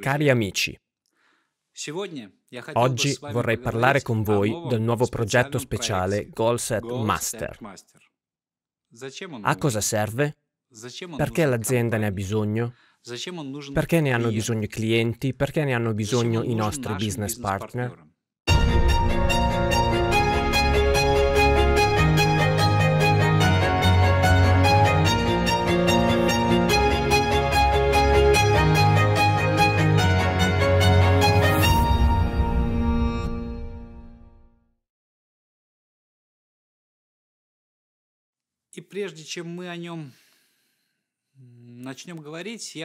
Cari amici, oggi vorrei parlare con voi del nuovo progetto speciale Goal Set Master. A cosa serve? Perché l'azienda ne ha bisogno? Perché ne hanno bisogno i clienti? Perché ne hanno bisogno i nostri business partner?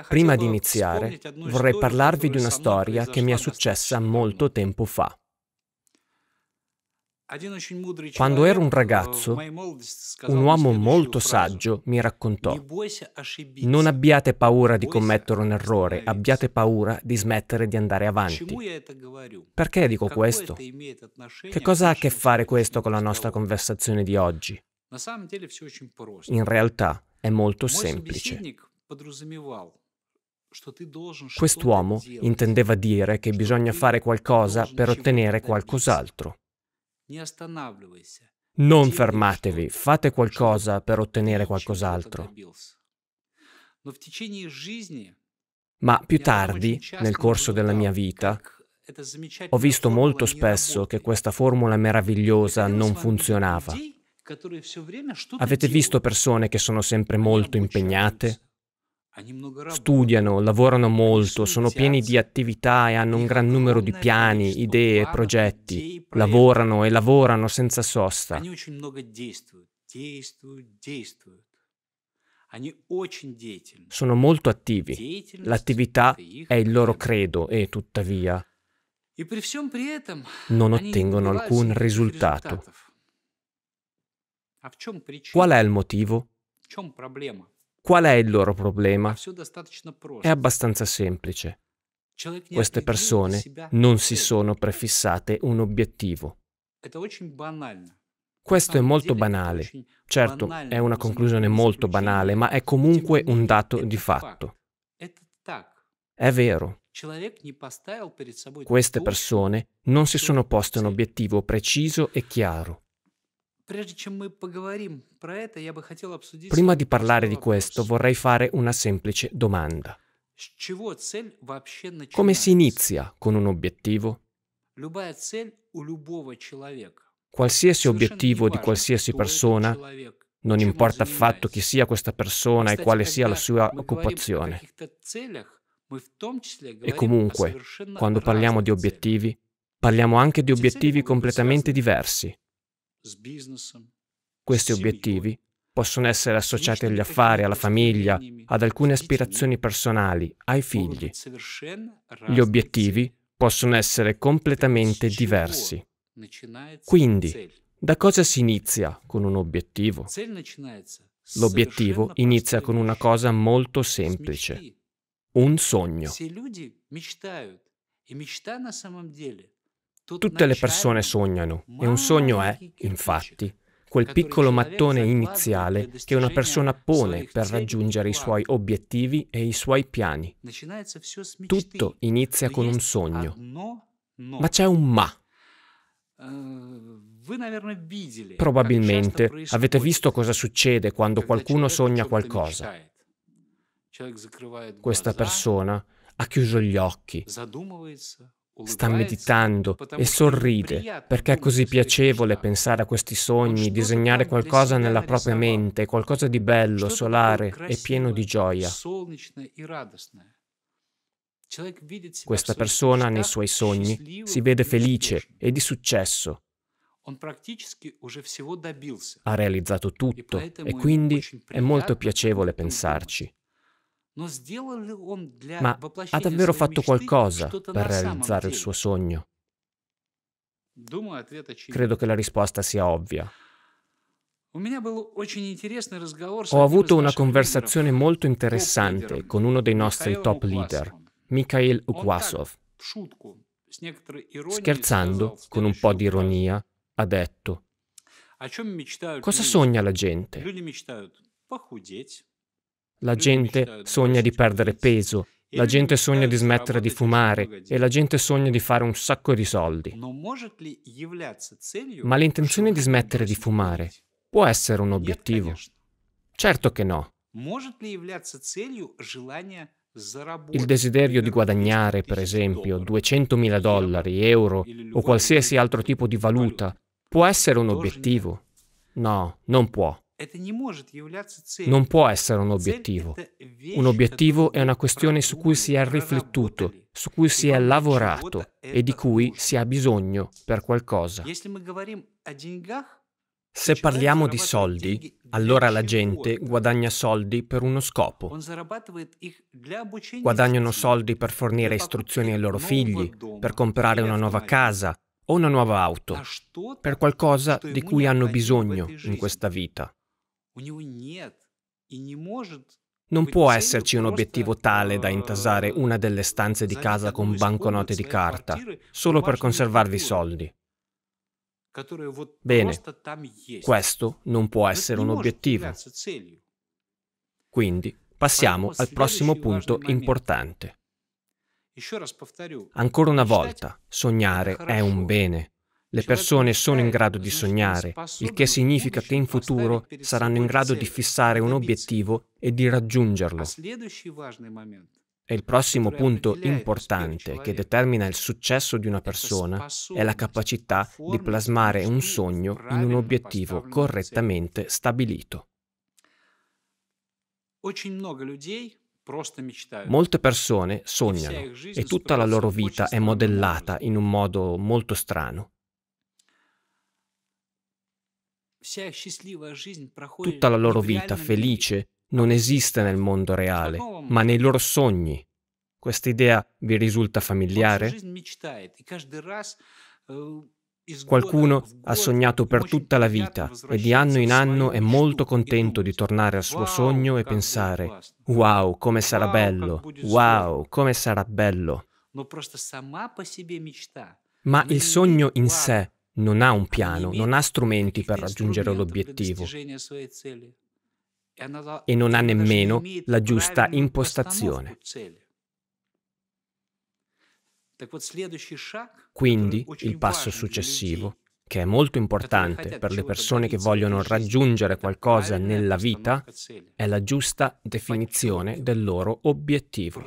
Prima di iniziare, vorrei parlarvi di una storia che mi è successa molto tempo fa. Quando ero un э, ragazzo, un uomo molto saggio mi raccontò, non abbiate paura di commettere un errore, abbiate paura di smettere di andare avanti. Perché dico questo? Che cosa ha a che fare questo con la nostra conversazione di oggi? In realtà è molto semplice. Quest'uomo intendeva dire che bisogna fare qualcosa per ottenere qualcos'altro. Non fermatevi, fate qualcosa per ottenere qualcos'altro. Ma più tardi, nel corso della mia vita, ho visto molto spesso che questa formula meravigliosa non funzionava. Avete visto persone che sono sempre molto impegnate? Studiano, lavorano molto, sono pieni di attività e hanno un gran numero di piani, idee progetti. Lavorano e lavorano senza sosta. Sono molto attivi. L'attività è il loro credo e tuttavia non ottengono alcun risultato. Qual è il motivo? Qual è il loro problema? È abbastanza semplice. Queste persone non si sono prefissate un obiettivo. Questo è molto banale. Certo, è una conclusione molto banale, ma è comunque un dato di fatto. È vero. Queste persone non si sono poste un obiettivo preciso e chiaro. Prima di parlare di questo vorrei fare una semplice domanda. Come si inizia con un obiettivo? Qualsiasi obiettivo di qualsiasi persona, non importa affatto chi sia questa persona e quale sia la sua occupazione. E comunque, quando parliamo di obiettivi, parliamo anche di obiettivi completamente diversi. Questi obiettivi possono essere associati agli affari, alla famiglia, ad alcune aspirazioni personali, ai figli. Gli obiettivi possono essere completamente diversi. Quindi, da cosa si inizia con un obiettivo? L'obiettivo inizia con una cosa molto semplice, un sogno. Tutte le persone sognano e un sogno è, infatti, quel piccolo mattone iniziale che una persona pone per raggiungere i suoi obiettivi e i suoi piani. Tutto inizia con un sogno, ma c'è un ma. Eh, Probabilmente avete visto cosa succede quando qualcuno sogna qualcosa. Cioè, Questa persona ha chiuso gli occhi, sta meditando e sorride, perché è così piacevole pensare a questi sogni, disegnare qualcosa nella propria mente, qualcosa di bello, solare e pieno di gioia. Questa persona nei suoi sogni si vede felice e di successo. Ha realizzato tutto e quindi è molto piacevole pensarci. Ma ha davvero fatto qualcosa per realizzare il suo sogno? Credo che la risposta sia ovvia. Ho avuto una conversazione molto interessante con uno dei nostri top leader, Mikhail Ukwasov. Scherzando, con un po' di ironia, ha detto, cosa sogna la gente? La gente sogna di perdere peso, la gente sogna di smettere di fumare e la gente sogna di fare un sacco di soldi. Ma l'intenzione di smettere di fumare può essere un obiettivo? Certo che no. Il desiderio di guadagnare, per esempio, 200.000 dollari, euro o qualsiasi altro tipo di valuta può essere un obiettivo? No, non può. Non può essere un obiettivo. Un obiettivo è una questione su cui si è riflettuto, su cui si è lavorato e di cui si ha bisogno per qualcosa. Se parliamo di soldi, allora la gente guadagna soldi per uno scopo. Guadagnano soldi per fornire istruzioni ai loro figli, per comprare una nuova casa o una nuova auto, per qualcosa di cui hanno bisogno in questa vita. Non può esserci un obiettivo tale da intasare una delle stanze di casa con banconote di carta, solo per conservarvi i soldi. Bene, questo non può essere un obiettivo. Quindi passiamo al prossimo punto importante. Ancora una volta, sognare è un bene. Le cioè, persone sono in grado di sognare, il che eh, significa che in futuro saranno in grado di fissare un obiettivo e di raggiungerlo. E il prossimo punto importante che determina il successo di una persona è la capacità di plasmare un sogno in un obiettivo correttamente stabilito. Molte persone sognano e tutta la loro vita è modellata in un modo molto strano. Tutta la loro vita felice non esiste nel mondo reale, ma nei loro sogni. Questa idea vi risulta familiare? Э, Qualcuno ha sognato per tutta la vita e di anno in anno è molto contento di tornare al suo sogno e pensare wow, come sarà bello, wow, come sarà bello. Ma il sogno in sé non ha un piano, non ha strumenti per raggiungere l'obiettivo e non ha nemmeno la giusta impostazione. Quindi il passo successivo che è molto importante per le persone che vogliono raggiungere qualcosa nella vita, è la giusta definizione del loro obiettivo.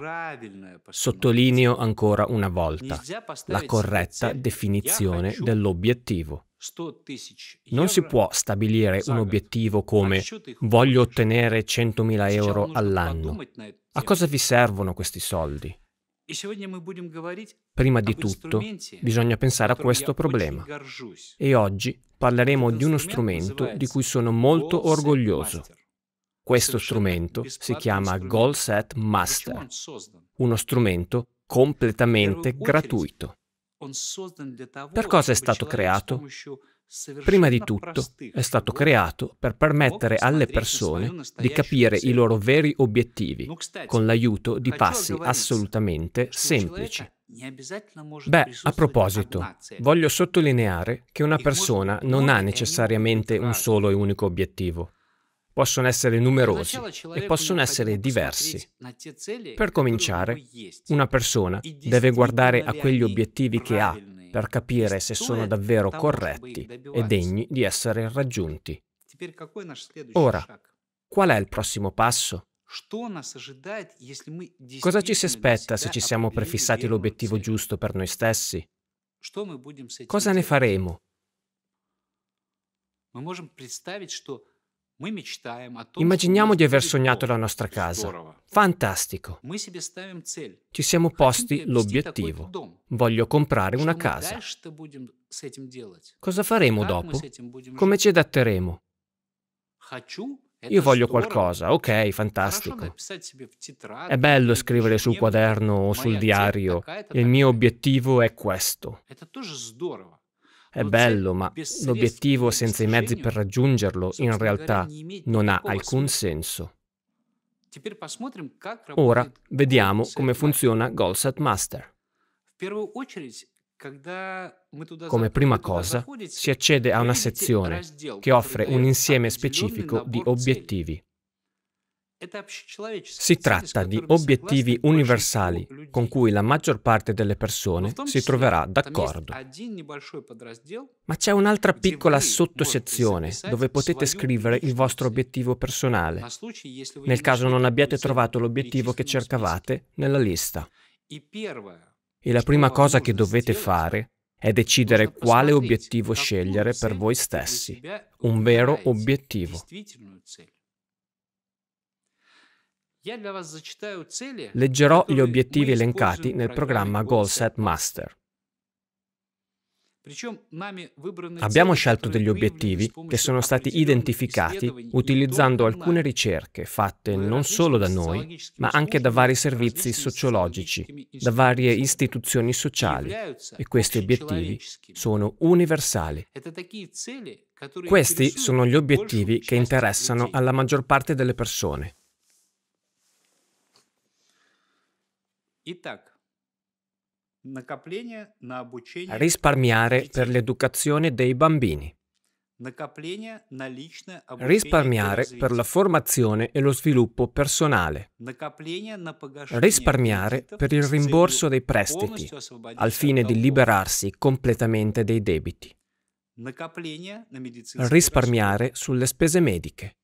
Sottolineo ancora una volta la corretta definizione dell'obiettivo. Non si può stabilire un obiettivo come voglio ottenere 100.000 euro all'anno. A cosa vi servono questi soldi? Prima di tutto bisogna pensare a questo problema e oggi parleremo di uno strumento di cui sono molto orgoglioso. Questo strumento si chiama Goal Set Master, uno strumento completamente gratuito. Per cosa è stato creato? Prima di tutto è stato creato per permettere alle persone di capire i loro veri obiettivi con l'aiuto di passi assolutamente semplici. Beh, a proposito, voglio sottolineare che una persona non ha necessariamente un solo e unico obiettivo. Possono essere numerosi e possono essere diversi. Per cominciare, una persona deve guardare a quegli obiettivi che ha per capire se sono davvero corretti e degni di essere raggiunti. Ora, qual è il prossimo passo? Cosa ci si aspetta se ci siamo prefissati l'obiettivo giusto per noi stessi? Cosa ne faremo? Possiamo Immaginiamo di aver sognato la nostra casa. Fantastico. Ci siamo posti l'obiettivo. Voglio comprare una casa. Cosa faremo dopo? Come ci adatteremo? Io voglio qualcosa, ok, fantastico. È bello scrivere sul quaderno o sul diario, il mio obiettivo è questo. È bello, ma l'obiettivo senza i mezzi per raggiungerlo in realtà non ha alcun senso. Ora vediamo come funziona Goal Set Master. Come prima cosa si accede a una sezione che offre un insieme specifico di obiettivi. Si tratta di obiettivi universali con cui la maggior parte delle persone si troverà d'accordo. Ma c'è un'altra piccola sottosezione dove potete scrivere il vostro obiettivo personale, nel caso non abbiate trovato l'obiettivo che cercavate nella lista. E la prima cosa che dovete fare è decidere quale obiettivo scegliere per voi stessi, un vero obiettivo. Leggerò gli obiettivi elencati nel programma Goal Set Master. Abbiamo scelto degli obiettivi che sono stati identificati utilizzando alcune ricerche fatte non solo da noi, ma anche da vari servizi sociologici, da varie istituzioni sociali e questi obiettivi sono universali. Questi sono gli obiettivi che interessano alla maggior parte delle persone. Итак, risparmiare per l'educazione dei bambini, risparmiare per la formazione e lo sviluppo personale, risparmiare per il rimborso dei prestiti, al fine di liberarsi completamente dei debiti, risparmiare sulle spese mediche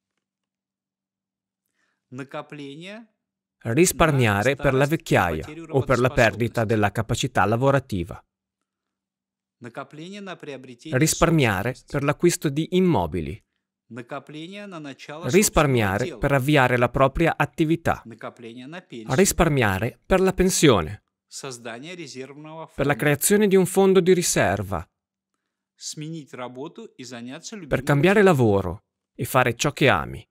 risparmiare per la vecchiaia o per la perdita della capacità lavorativa, risparmiare per l'acquisto di immobili, risparmiare per avviare la propria attività, risparmiare per la pensione, per la creazione di un fondo di riserva, per cambiare lavoro e fare ciò che ami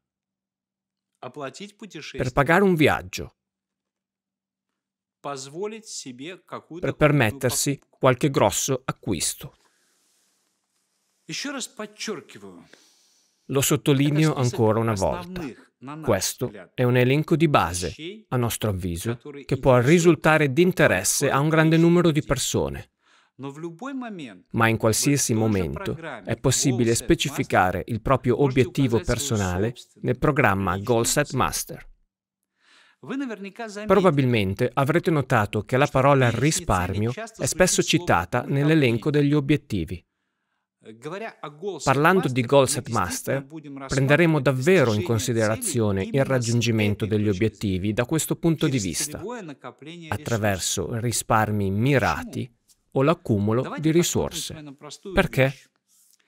per pagare un viaggio, per permettersi qualche grosso acquisto. Lo sottolineo ancora una volta. Questo è un elenco di base, a nostro avviso, che può risultare di interesse a un grande numero di persone. Ma in qualsiasi momento è possibile specificare il proprio obiettivo personale nel programma Goal Set Master. Probabilmente avrete notato che la parola risparmio è spesso citata nell'elenco degli obiettivi. Parlando di Goal Set Master, prenderemo davvero in considerazione il raggiungimento degli obiettivi da questo punto di vista, attraverso risparmi mirati o l'accumulo di risorse. Perché?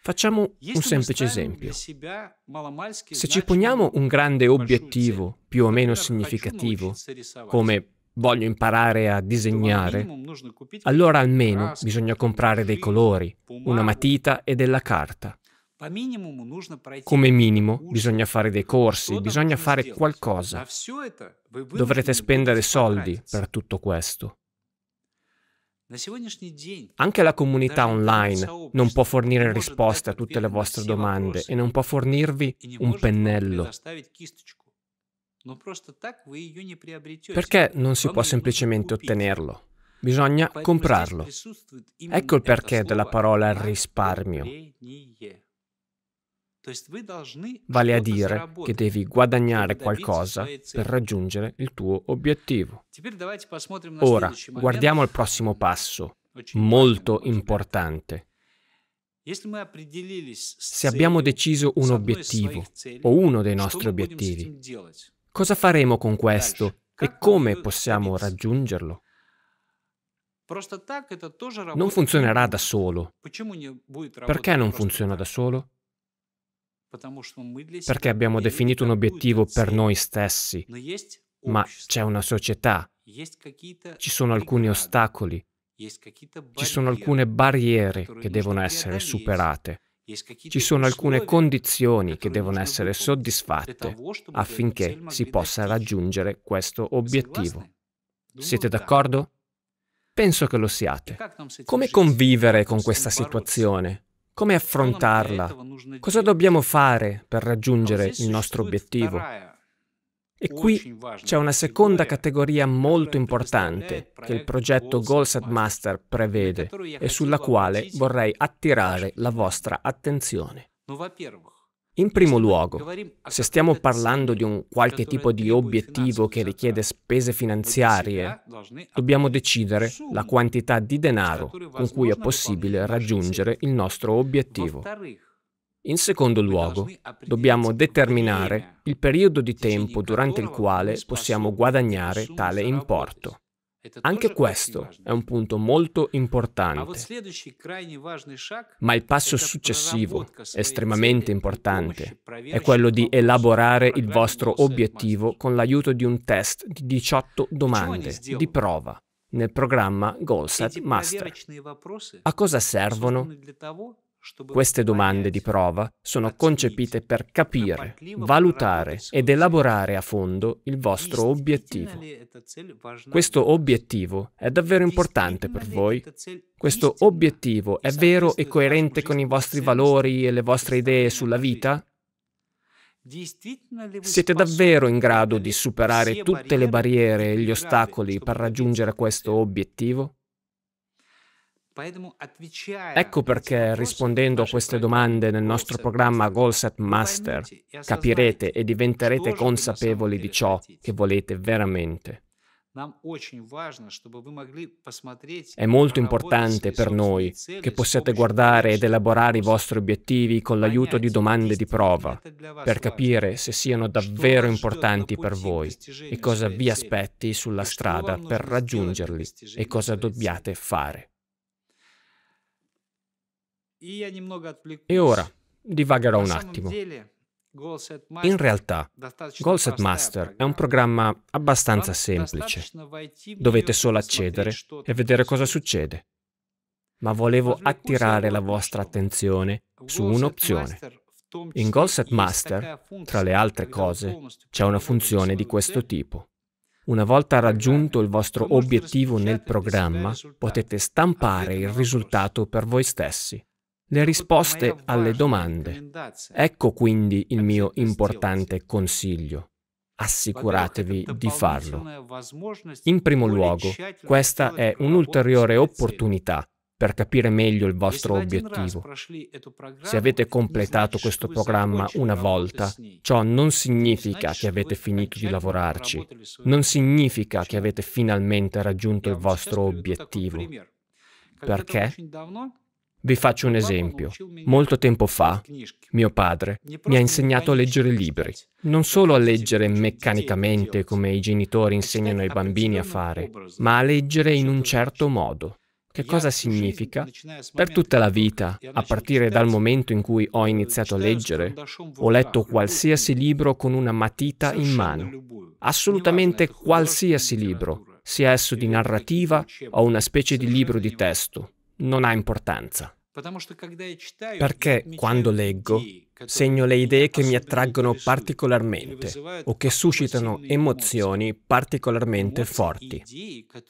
Facciamo un semplice esempio. Se ci poniamo un grande obiettivo più o meno significativo, come voglio imparare a disegnare, allora almeno bisogna comprare dei colori, una matita e della carta. Come minimo bisogna fare dei corsi, bisogna fare qualcosa. Dovrete spendere soldi per tutto questo. Anche la comunità online non può fornire risposte a tutte le vostre domande e non può fornirvi un pennello. Perché non si può semplicemente ottenerlo? Bisogna comprarlo. Ecco il perché della parola risparmio. Vale a dire che devi guadagnare qualcosa per raggiungere il tuo obiettivo. Ora guardiamo al prossimo passo, molto importante. Se abbiamo deciso un obiettivo o uno dei nostri obiettivi, cosa faremo con questo e come possiamo raggiungerlo? Non funzionerà da solo. Perché non funziona da solo? perché abbiamo definito un obiettivo per noi stessi, ma c'è una società, ci sono alcuni ostacoli, ci sono alcune barriere che devono essere superate. Ci sono alcune condizioni che devono essere soddisfatte affinché si possa raggiungere questo obiettivo. Siete d'accordo? Penso che lo siate. Come convivere con questa situazione? Come affrontarla? Cosa dobbiamo fare per raggiungere il nostro obiettivo? E qui c'è una seconda categoria molto importante che il progetto Goal Set Master prevede e sulla quale vorrei attirare la vostra attenzione. In primo luogo, se stiamo parlando di un qualche tipo di obiettivo che richiede spese finanziarie, dobbiamo decidere la quantità di denaro con cui è possibile raggiungere il nostro obiettivo. In secondo luogo, dobbiamo determinare il periodo di tempo durante il quale possiamo guadagnare tale importo. Anche questo è un punto molto importante. Ma il passo successivo, estremamente importante, è quello di elaborare il vostro obiettivo con l'aiuto di un test di 18 domande di prova nel programma Goal Set Master. A cosa servono? Queste domande di prova sono concepite per capire, valutare ed elaborare a fondo il vostro obiettivo. Questo obiettivo è davvero importante per voi? Questo obiettivo è vero e coerente con i vostri valori e le vostre idee sulla vita? Siete davvero in grado di superare tutte le barriere e gli ostacoli per raggiungere questo obiettivo? Ecco perché rispondendo a queste domande nel nostro programma Goal Set Master capirete e diventerete consapevoli di ciò che volete veramente. È molto importante per noi che possiate guardare ed elaborare i vostri obiettivi con l'aiuto di domande di prova per capire se siano davvero importanti per voi e cosa vi aspetti sulla strada per raggiungerli e cosa dobbiate fare. E ora divagherò un attimo. In realtà, Goal Set Master è un programma abbastanza semplice. Dovete solo accedere e vedere cosa succede. Ma volevo attirare la vostra attenzione su un'opzione. In Goal Set Master, tra le altre cose, c'è una funzione di questo tipo. Una volta raggiunto il vostro obiettivo nel programma, potete stampare il risultato per voi stessi le risposte alle domande. Ecco quindi il mio importante consiglio. Assicuratevi di farlo. In primo luogo, questa è un'ulteriore opportunità per capire meglio il vostro obiettivo. Se avete completato questo programma una volta, ciò non significa che avete finito di lavorarci, non significa che avete finalmente raggiunto il vostro obiettivo. Perché? Vi faccio un esempio. Molto tempo fa, mio padre mi ha insegnato a leggere libri, non solo a leggere meccanicamente come i genitori insegnano ai bambini a fare, ma a leggere in un certo modo. Che cosa significa? Per tutta la vita, a partire dal momento in cui ho iniziato a leggere, ho letto qualsiasi libro con una matita in mano. Assolutamente qualsiasi libro, sia esso di narrativa o una specie di libro di testo. Non ha importanza. Perché quando leggo segno le idee che mi attraggono particolarmente o che suscitano emozioni particolarmente forti.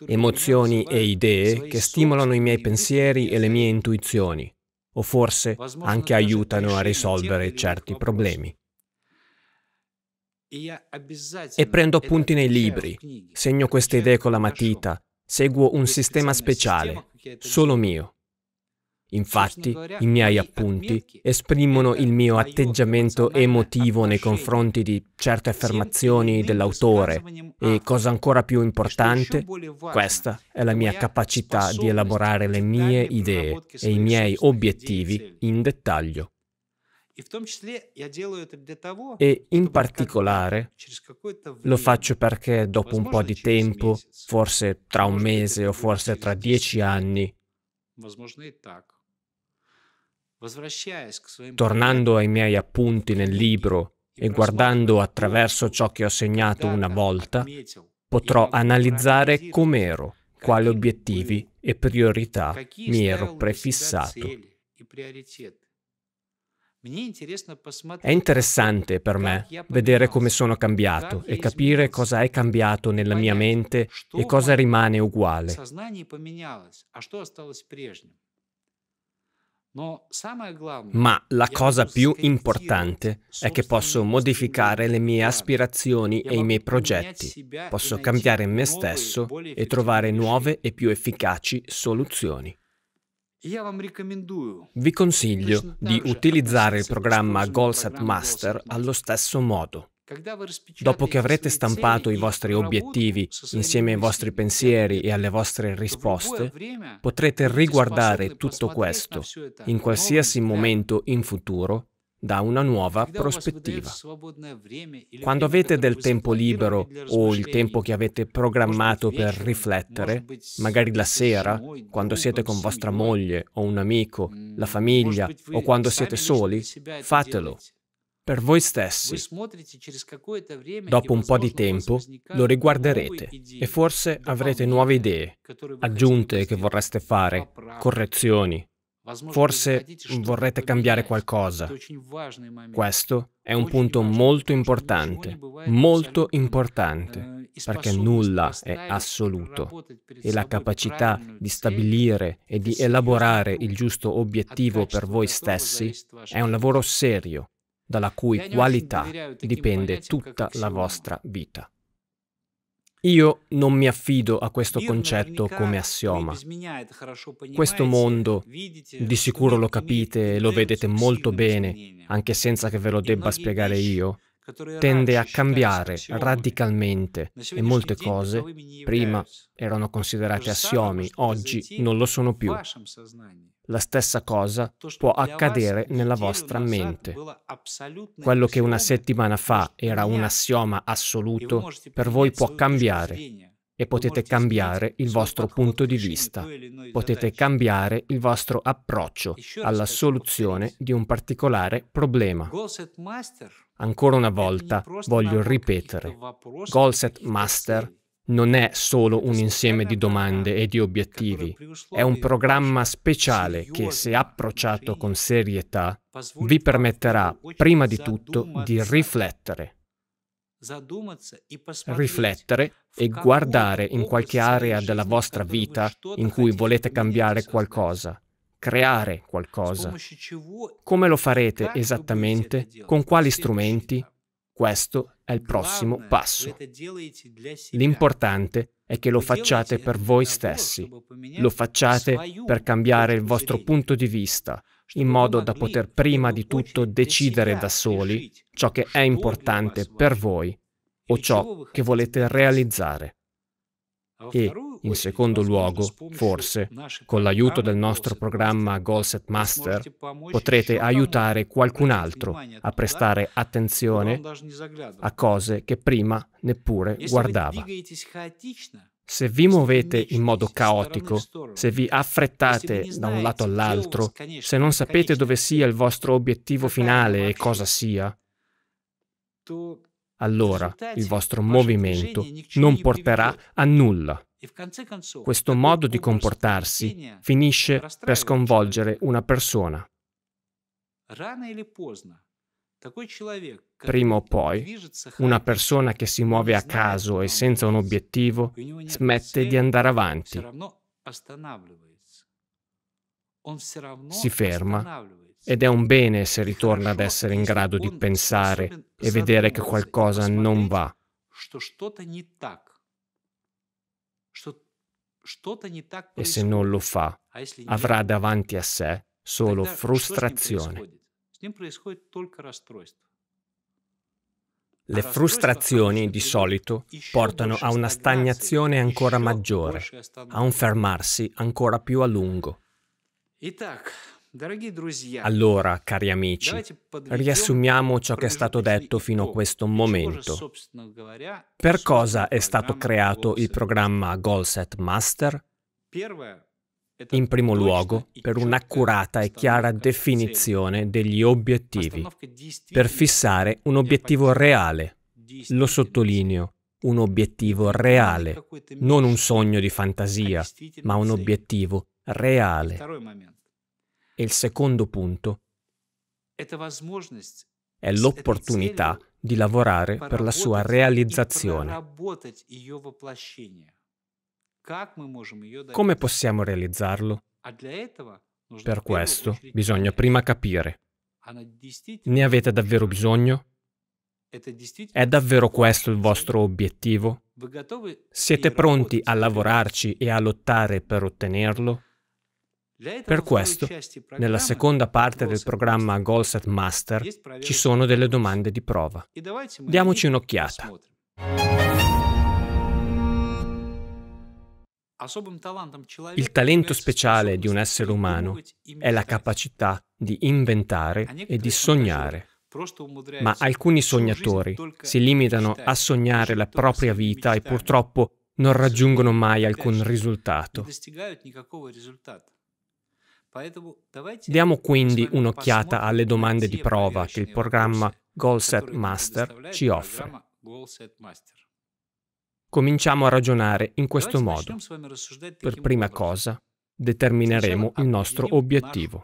Emozioni e idee che stimolano i miei pensieri e le mie intuizioni o forse anche aiutano a risolvere certi problemi. E prendo appunti nei libri, segno queste idee con la matita, seguo un sistema speciale, solo mio Infatti, i miei appunti esprimono il mio atteggiamento emotivo nei confronti di certe affermazioni dell'autore e, ah. cosa ancora più importante, questa è la mia capacità di elaborare le mie idee e i miei obiettivi in dettaglio. E in particolare lo faccio perché dopo un po' di tempo, forse tra un mese o forse tra dieci anni, Tornando ai miei appunti nel libro e guardando attraverso ciò che ho segnato una volta, potrò analizzare com'ero, quali obiettivi e priorità mi ero prefissato. È interessante per me vedere come sono cambiato e capire cosa è cambiato nella mia mente e cosa rimane uguale. Ma la cosa più importante è che posso modificare le mie aspirazioni e i miei progetti, posso cambiare me stesso e trovare nuove e più efficaci soluzioni. Vi consiglio di utilizzare il programma Goal Set Master allo stesso modo. Dopo che avrete stampato i vostri obiettivi insieme ai vostri pensieri e alle vostre risposte, potrete riguardare tutto questo in qualsiasi momento in futuro da una nuova prospettiva. Quando avete del tempo libero o il tempo che avete programmato per riflettere, magari la sera, quando siete con vostra moglie o un amico, la famiglia o quando siete soli, fatelo per voi stessi. Dopo un po' di tempo lo riguarderete e forse avrete nuove idee, aggiunte che vorreste fare, correzioni. Forse vorrete cambiare qualcosa. Questo è un punto molto importante, molto importante, э, perché nulla è assoluto e la capacità di stabilire e di elaborare il giusto obiettivo per voi stessi è un lavoro serio dalla cui qualità dipende tutta la vostra vita. Io non mi affido a questo concetto come assioma. Questo mondo, di sicuro lo capite e lo vedete molto bene, anche senza che ve lo debba spiegare io, tende a cambiare radicalmente e molte cose prima erano considerate assiomi, oggi non lo sono più. La stessa cosa può accadere nella vostra mente. Quello che una settimana fa era un assioma assoluto, per voi può cambiare e potete cambiare il vostro punto di vista, potete cambiare il vostro approccio alla soluzione di un particolare problema. Ancora una volta voglio ripetere, Goal Set Master non è solo un insieme di domande e di obiettivi, è un programma speciale che, se approcciato con serietà, vi permetterà, prima di tutto, di riflettere. Riflettere e guardare in qualche area della vostra vita in cui volete cambiare qualcosa, creare qualcosa. Come lo farete esattamente? Con quali strumenti? Questo è il prossimo passo. L'importante è che lo facciate per voi stessi, lo facciate per cambiare il vostro punto di vista, in modo da poter prima di tutto decidere da soli ciò che è importante per voi o ciò che volete realizzare. E in secondo luogo, forse, con l'aiuto del nostro programma Goal Set Master, potrete aiutare qualcun altro a prestare attenzione a cose che prima neppure guardava. Se vi muovete in modo caotico, se vi affrettate da un lato all'altro, se non sapete dove sia il vostro obiettivo finale e cosa sia, allora il vostro movimento non porterà a nulla. Questo modo di comportarsi finisce per sconvolgere una persona. Prima o poi, una persona che si muove a caso e senza un obiettivo smette di andare avanti. Si ferma ed è un bene se ritorna ad essere in grado di pensare e vedere che qualcosa non va. E se non lo fa, avrà davanti a sé solo frustrazione. Le frustrazioni di solito portano a una stagnazione ancora maggiore, a un fermarsi ancora più a lungo. Allora, cari amici, riassumiamo ciò che è stato detto fino a questo momento. Per cosa è stato creato il programma Goal Set Master? In primo luogo, per un'accurata e chiara definizione degli obiettivi, per fissare un obiettivo reale. Lo sottolineo, un obiettivo reale, non un sogno di fantasia, ma un obiettivo reale. E il secondo punto è l'opportunità di lavorare per la sua realizzazione. Come possiamo realizzarlo? Per questo bisogna prima capire. Ne avete davvero bisogno? È davvero questo il vostro obiettivo? Siete pronti a lavorarci e a lottare per ottenerlo? Per questo, nella seconda parte del programma Goal Set Master ci sono delle domande di prova. Diamoci un'occhiata. Il talento speciale di un essere umano è la capacità di inventare e di sognare. Ma alcuni sognatori si limitano a sognare la propria vita e purtroppo non raggiungono mai alcun risultato. Diamo quindi un'occhiata alle domande di prova che il programma Goal Set Master ci offre. Cominciamo a ragionare in questo modo. Per prima cosa, determineremo il nostro obiettivo.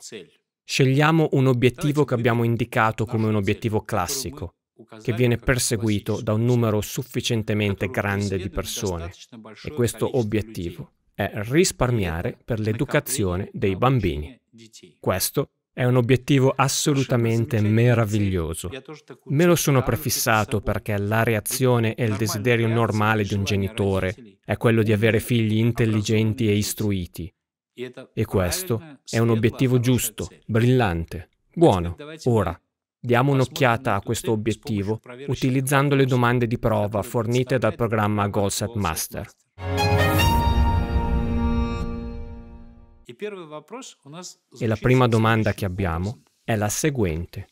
Scegliamo un obiettivo che abbiamo indicato come un obiettivo classico, che viene perseguito da un numero sufficientemente grande di persone. E questo obiettivo è risparmiare ecco, per l'educazione dei bambini. Questo è un obiettivo assolutamente meraviglioso. Me lo sono prefissato perché la reazione e il desiderio normale di un genitore è quello di avere figli intelligenti e istruiti. E questo è un obiettivo giusto, brillante, buono. Ora, diamo un'occhiata a questo obiettivo utilizzando le domande di prova fornite dal programma Goal Set Master. E la prima domanda che abbiamo è la seguente.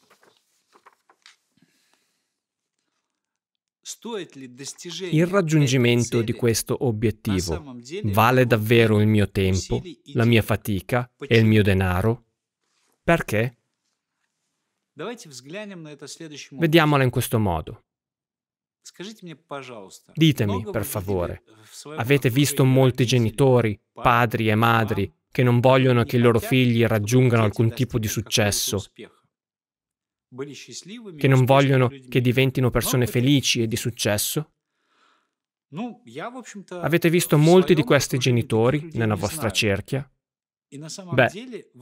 Il raggiungimento di questo obiettivo vale davvero il mio tempo, la mia fatica e il mio denaro? Perché? Vediamola in questo modo. Ditemi, per favore, avete visto molti genitori, padri e madri che non vogliono che i loro figli raggiungano alcun tipo di successo, che non vogliono che diventino persone felici e di successo? Avete visto molti di questi genitori nella vostra cerchia? Beh,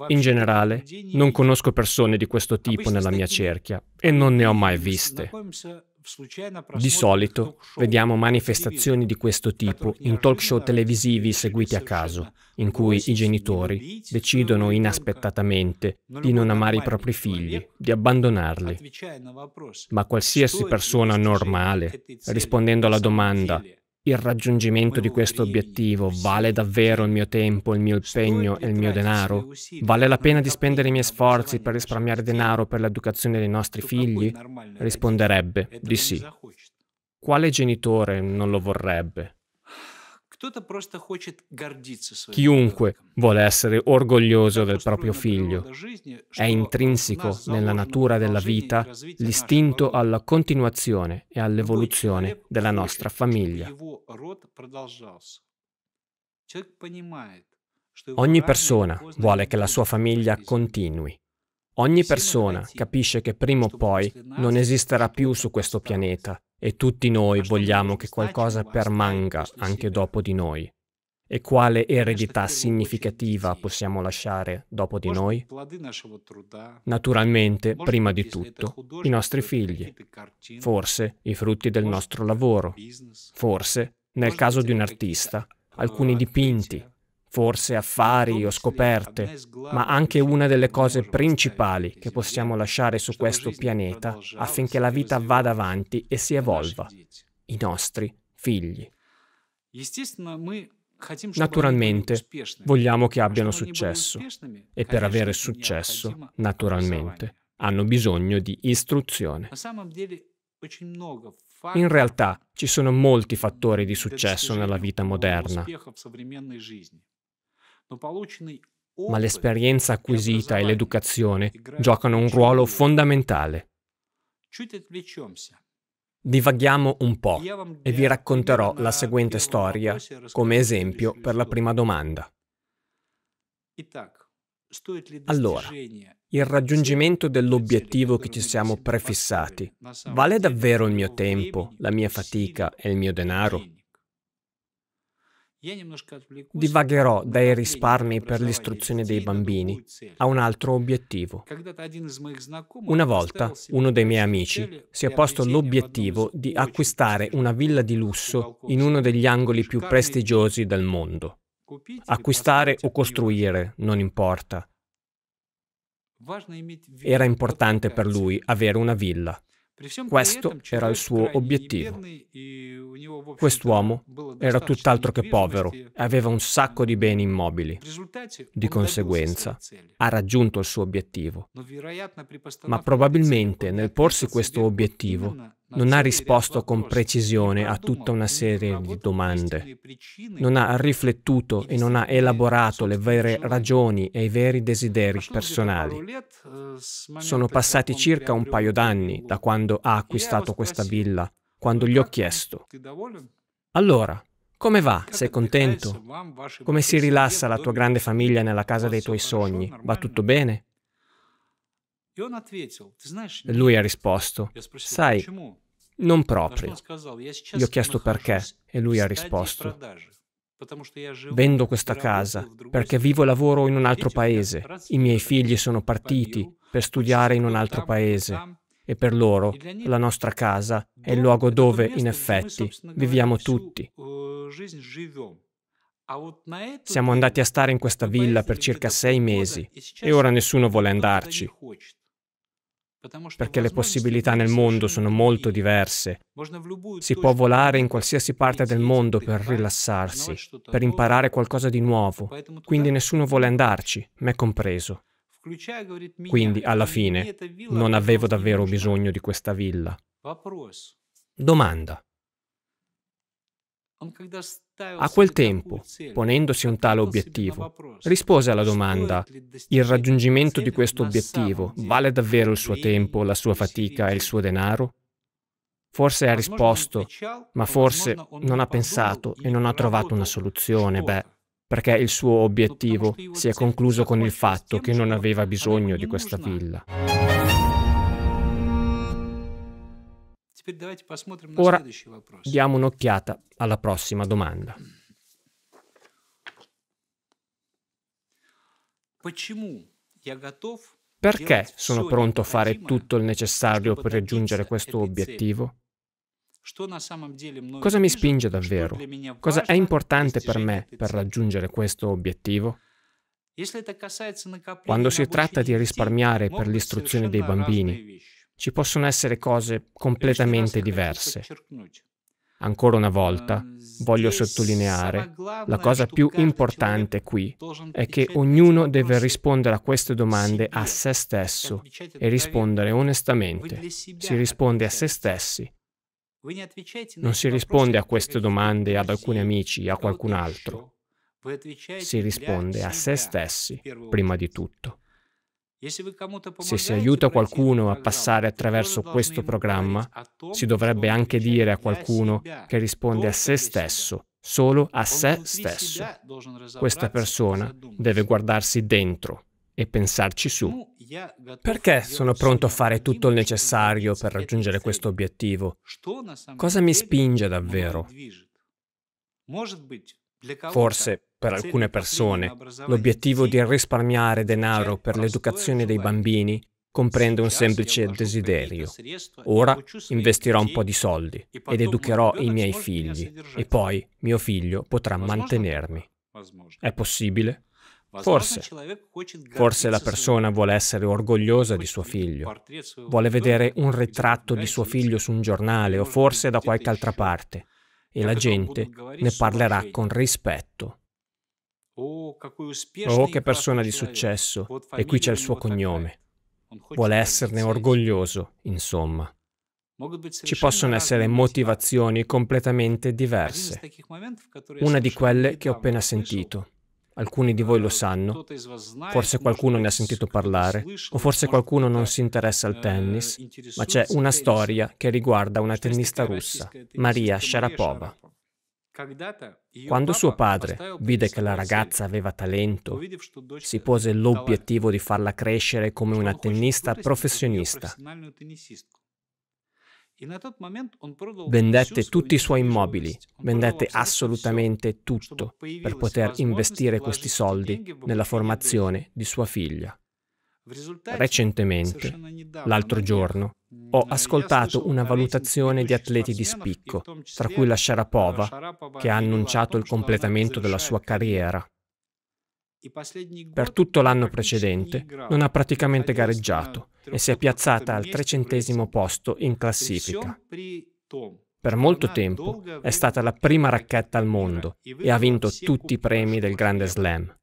in generale, non conosco persone di questo tipo nella mia cerchia e non ne ho mai viste. Di solito vediamo manifestazioni di questo tipo in talk show televisivi seguiti a caso, in cui i genitori decidono inaspettatamente di non amare i propri figli, di abbandonarli. Ma qualsiasi persona normale, rispondendo alla domanda il raggiungimento di questo obiettivo vale davvero il mio tempo, il mio impegno e il mio denaro? Vale la pena di spendere i miei sforzi per risparmiare denaro per l'educazione dei nostri figli? Risponderebbe di sì. Quale genitore non lo vorrebbe? Chiunque vuole essere orgoglioso del proprio figlio. È intrinseco nella natura della vita l'istinto alla continuazione e all'evoluzione della nostra famiglia. Ogni persona vuole che la sua famiglia continui. Ogni persona capisce che prima o poi non esisterà più su questo pianeta e tutti noi vogliamo che qualcosa permanga anche dopo di noi. E quale eredità significativa possiamo lasciare dopo di noi? Naturalmente, prima di tutto, i nostri figli, forse i frutti del nostro lavoro, forse, nel caso di un artista, alcuni dipinti, forse affari o scoperte, ma anche una delle cose principali che possiamo lasciare su questo pianeta affinché la vita vada avanti e si evolva, i nostri figli. Naturalmente vogliamo che abbiano successo e per avere successo, naturalmente, hanno bisogno di istruzione. In realtà ci sono molti fattori di successo nella vita moderna ma l'esperienza acquisita e l'educazione giocano un ruolo fondamentale. Divaghiamo un po' e vi racconterò la seguente storia come esempio per la prima domanda. Allora, il raggiungimento dell'obiettivo che ci siamo prefissati vale davvero il mio tempo, la mia fatica e il mio denaro? Divagherò dai risparmi per l'istruzione dei bambini a un altro obiettivo. Una volta uno dei miei amici si è posto l'obiettivo di acquistare una villa di lusso in uno degli angoli più prestigiosi del mondo. Acquistare o costruire, non importa. Era importante per lui avere una villa. Questo era il suo obiettivo. Quest'uomo era tutt'altro che povero e aveva un sacco di beni immobili. Di conseguenza, ha raggiunto il suo obiettivo. Ma probabilmente nel porsi questo obiettivo non ha risposto con precisione a tutta una serie di domande, non ha riflettuto e non ha elaborato le vere ragioni e i veri desideri personali. Eh, Sono passati circa un paio d'anni da quando ha acquistato questa villa, quando gli ho chiesto, allora, come va? Sei contento? Come si rilassa la tua grande famiglia nella casa dei tuoi sogni? Va tutto bene? Lui ha risposto, sai, non proprio. Gli ho chiesto perché e lui ha risposto, vendo questa casa perché vivo e lavoro in un altro paese, i miei figli sono partiti per studiare in un altro paese e per loro la nostra casa è il luogo dove, in effetti, viviamo tutti. Э, Siamo andati a stare in questa villa per circa sei mesi e ora nessuno vuole andarci perché le possibilità nel mondo sono molto diverse. Si può volare in qualsiasi parte del mondo per rilassarsi, per imparare qualcosa di nuovo, quindi nessuno vuole andarci, me compreso. Quindi, alla fine, non avevo davvero bisogno di questa villa. Domanda. A quel tempo, ponendosi un tale obiettivo, rispose alla domanda, il raggiungimento di questo obiettivo vale davvero il suo tempo, la sua fatica e il suo denaro? Forse ha risposto, ma forse non ha pensato e non ha trovato una soluzione, beh, perché il suo obiettivo si è concluso con il fatto che non aveva bisogno di questa villa. Теперь давайте посмотрим на Ora следующий вопрос. Diamo un'occhiata alla prossima domanda. Почему я готов perché sono pronto a fare tutto il necessario per raggiungere questo obiettivo? Cosa mi spinge davvero? Cosa è importante per me per raggiungere questo obiettivo? Quando si tratta di risparmiare per l'istruzione dei bambini, ci possono essere cose completamente ecco, diverse. Ancora una volta, ehm, voglio sottolineare, la cosa più importante qui è che ognuno deve rispondere a queste domande a se stesso e rispondere onestamente. Si risponde a se stessi. Non si risponde a queste domande ad alcuni amici, a qualcun altro. Si risponde a se stessi, prima di tutto. Se si aiuta qualcuno a passare attraverso questo programma, si dovrebbe anche dire a qualcuno che risponde a se stesso, solo a se stesso. Questa persona deve guardarsi dentro e pensarci su. Perché sono pronto a fare tutto il necessario per raggiungere questo obiettivo? Cosa mi spinge davvero? Forse per alcune persone l'obiettivo di risparmiare denaro per l'educazione dei bambini comprende un semplice desiderio. Ora investirò un po' di soldi ed educherò i miei figli e poi mio figlio potrà mantenermi. È possibile? Forse. Forse la persona vuole essere orgogliosa di suo figlio, vuole vedere un ritratto di suo figlio su un giornale o forse da qualche altra parte e la gente ne parlerà con rispetto. Oh, che persona di successo, e qui c'è il suo cognome. Vuole esserne orgoglioso, insomma. Ci possono essere motivazioni completamente diverse. Una di quelle che ho appena sentito Alcuni di voi lo sanno, forse qualcuno ne ha sentito parlare, o forse qualcuno non si interessa al tennis, ma c'è una storia che riguarda una tennista russa, Maria Sharapova. Quando suo padre vide che la ragazza aveva talento, si pose l'obiettivo di farla crescere come una tennista professionista. Vendette tutti i suoi immobili, vendette assolutamente tutto per poter investire questi soldi nella formazione di sua figlia. Recentemente, l'altro giorno, ho ascoltato una valutazione di atleti di spicco, tra cui la Sharapova, che ha annunciato il completamento della sua carriera. Per tutto l'anno precedente non ha praticamente gareggiato e si è piazzata al trecentesimo posto in classifica. Per molto tempo è stata la prima racchetta al mondo e ha vinto tutti i premi del Grande Slam.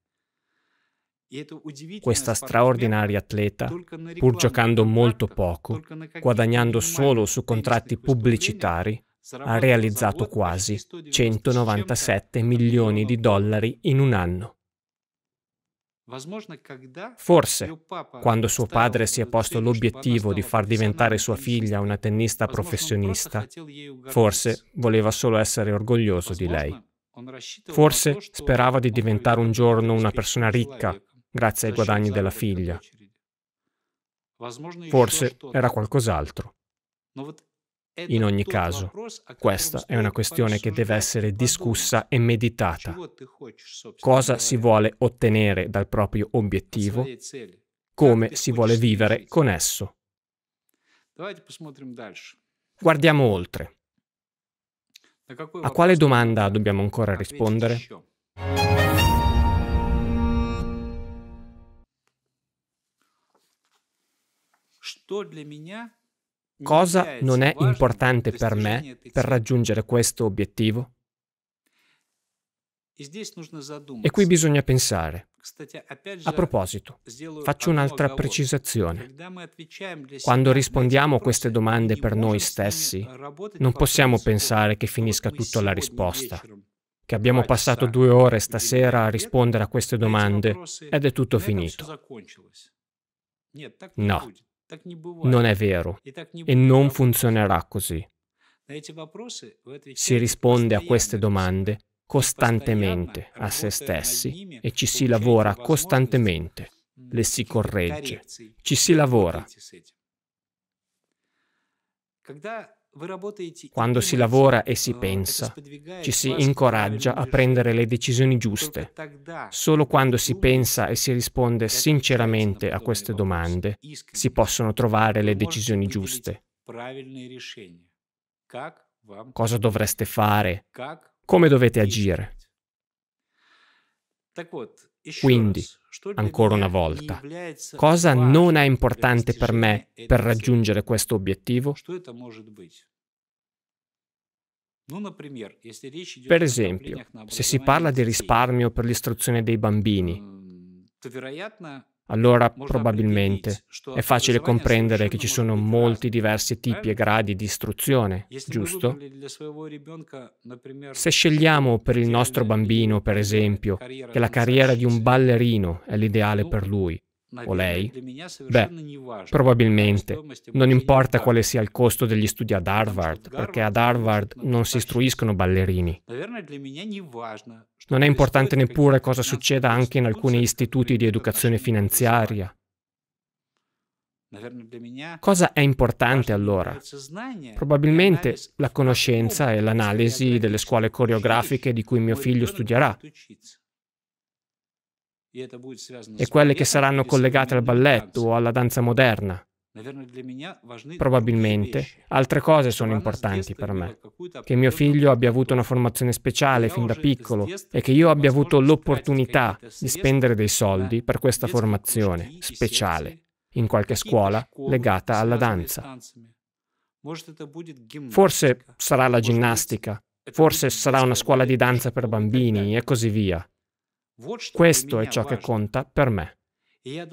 Questa straordinaria atleta, pur giocando molto poco, guadagnando solo su contratti pubblicitari, ha realizzato quasi 197 milioni di dollari in un anno. Forse, quando suo padre si è posto l'obiettivo di far diventare sua figlia una tennista professionista, forse voleva solo essere orgoglioso di lei. Forse sperava di diventare un giorno una persona ricca grazie ai guadagni della figlia. Forse era qualcos'altro. In ogni caso, questa è una questione che deve essere discussa e meditata. Cosa si vuole ottenere dal proprio obiettivo? Come si vuole vivere con esso? Guardiamo oltre. A quale domanda dobbiamo ancora rispondere? Что для меня Cosa non è importante per me per raggiungere questo obiettivo? E qui bisogna pensare. A proposito, faccio un'altra precisazione. Quando rispondiamo a queste domande per noi stessi, non possiamo pensare che finisca tutto la risposta, che abbiamo passato due ore stasera a rispondere a queste domande ed è tutto finito. No, non è vero e non funzionerà così. Si risponde a queste domande costantemente a se stessi e ci si lavora costantemente, le si corregge, ci si lavora. Quando si lavora e э, si pensa, ci si incoraggia a prendere le decisioni giuste. Solo quando si pensa e si risponde sinceramente a queste domande, si possono trovare le decisioni giuste. Cosa dovreste fare? Come dovete agire? Quindi, ancora una volta. Cosa non è importante per me per raggiungere questo obiettivo? Per esempio, se si parla di risparmio per l'istruzione dei bambini, allora probabilmente è facile comprendere che ci sono molti diversi tipi e eh? gradi di istruzione, giusto? Se scegliamo per il nostro bambino, per esempio, che la carriera di un ballerino è l'ideale per lui, o lei? Beh, cioè, probabilmente. Non importa quale sia il costo degli studi ad Harvard, perché ad Harvard non si istruiscono ballerini. Cioè, non è importante neppure cosa succeda anche in alcuni istituti di educazione finanziaria. Cosa è importante allora? Probabilmente la conoscenza e l'analisi delle scuole coreografiche di cui mio figlio studierà e quelle che saranno collegate al balletto o alla danza moderna. Probabilmente altre cose sono importanti per me. Che mio figlio abbia avuto una formazione speciale fin da piccolo e che io abbia avuto l'opportunità di spendere dei soldi per questa formazione speciale in qualche scuola legata alla danza. Forse sarà la ginnastica, forse sarà una scuola di danza per bambini e così via. Questo è ciò che conta per me. E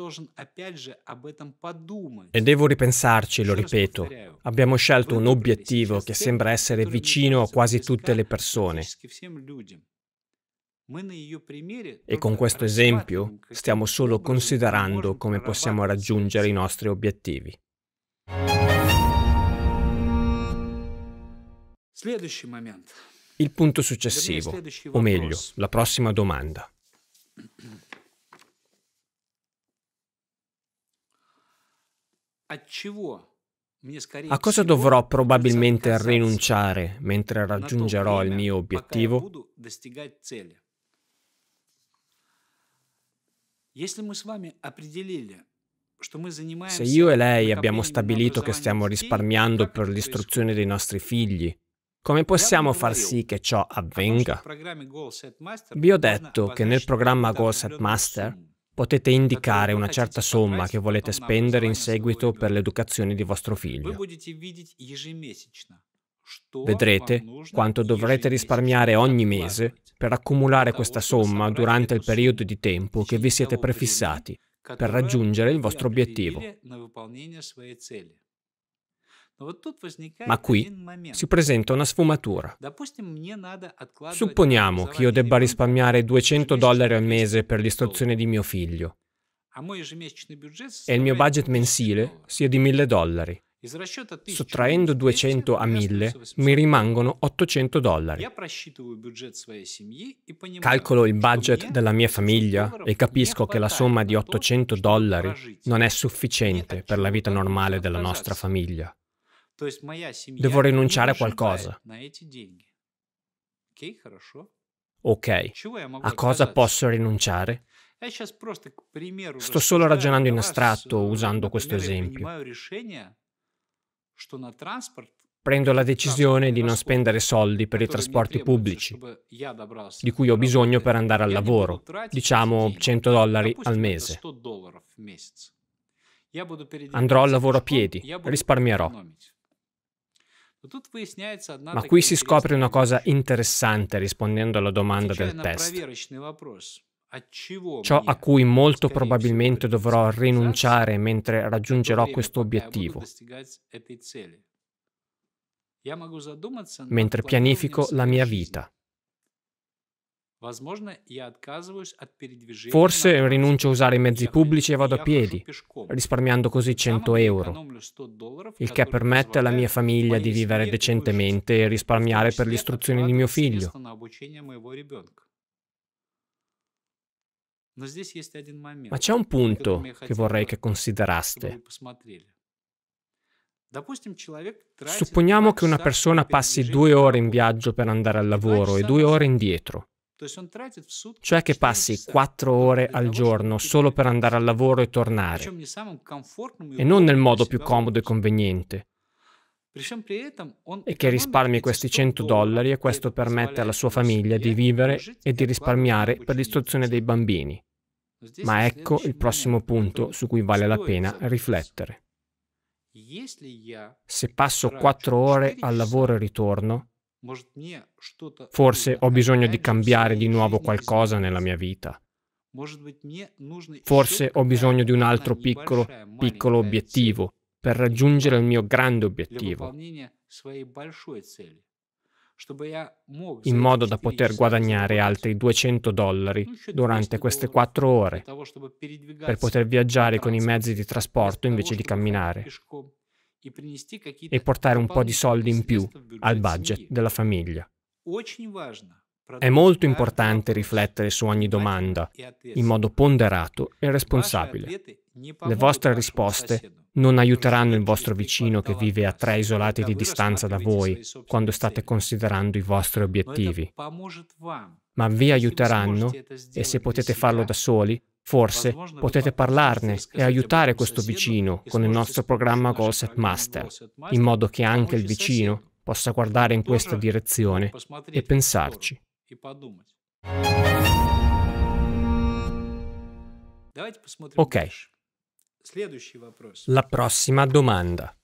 devo ripensarci, lo ripeto. Abbiamo scelto un obiettivo che sembra essere vicino a quasi tutte le persone. E con questo esempio stiamo solo considerando come possiamo raggiungere i nostri obiettivi. Il punto successivo, o meglio, la prossima domanda. A cosa dovrò probabilmente rinunciare mentre raggiungerò il mio obiettivo? Se io e lei abbiamo stabilito che stiamo risparmiando per l'istruzione dei nostri figli, come possiamo far sì che ciò avvenga? Vi ho detto che nel programma Goal Set Master potete indicare una certa somma che volete spendere in seguito per l'educazione di vostro figlio. Vedrete quanto dovrete risparmiare ogni mese per accumulare questa somma durante il periodo di tempo che vi siete prefissati per raggiungere il vostro obiettivo. Ma qui si presenta una sfumatura. Supponiamo che io debba risparmiare 200 dollari al mese per l'istruzione di mio figlio e il mio budget mensile sia di 1000 dollari. Sottraendo 200 a 1000 mi rimangono 800 dollari. Calcolo il budget della mia famiglia e capisco che la somma di 800 dollari non è sufficiente per la vita normale della nostra famiglia. Devo rinunciare a qualcosa. Ok, a cosa posso rinunciare? Sto solo ragionando in astratto э, usando questo esempio. Prendo la decisione di non spendere soldi per i trasporti pubblici, di cui ho bisogno per andare al lavoro, diciamo 100 dollari al mese. Andrò al lavoro a piedi, risparmierò. Ma qui si scopre una cosa interessante rispondendo alla domanda del test. Ciò a cui molto probabilmente dovrò rinunciare mentre raggiungerò questo obiettivo. Mentre pianifico la mia vita. Forse rinuncio a usare i mezzi pubblici e vado a piedi, risparmiando così 100 euro, il che permette alla mia famiglia di vivere decentemente e risparmiare per l'istruzione di mio figlio. Ma c'è un punto che vorrei che consideraste. Supponiamo che una persona passi due ore in viaggio per andare al lavoro e due ore indietro. Cioè che passi 4 ore al giorno solo per andare al lavoro e tornare, e non nel modo più comodo e conveniente, e che risparmi questi 100 dollari e questo permette alla sua famiglia di vivere e di risparmiare per l'istruzione dei bambini. Ma ecco il prossimo punto su cui vale la pena riflettere. Se passo 4 cioè, ore al lavoro e ritorno, Forse ho bisogno di cambiare di nuovo qualcosa nella mia vita. Forse ho bisogno di un altro piccolo, piccolo obiettivo per raggiungere il mio grande obiettivo, in modo da poter guadagnare altri 200 dollari durante queste quattro ore, per poter viaggiare con i mezzi di trasporto invece di camminare, e portare un po' di soldi in più al budget della famiglia. È molto importante riflettere su ogni domanda in modo ponderato e responsabile. Le vostre risposte non aiuteranno il vostro vicino che vive a tre isolati di distanza da voi quando state considerando i vostri obiettivi, ma vi aiuteranno, e se potete farlo da soli, Forse potete parlarne e aiutare questo vicino con il nostro programma Goal Set Master, in modo che anche il vicino possa guardare in questa direzione e pensarci. Ok. La prossima domanda.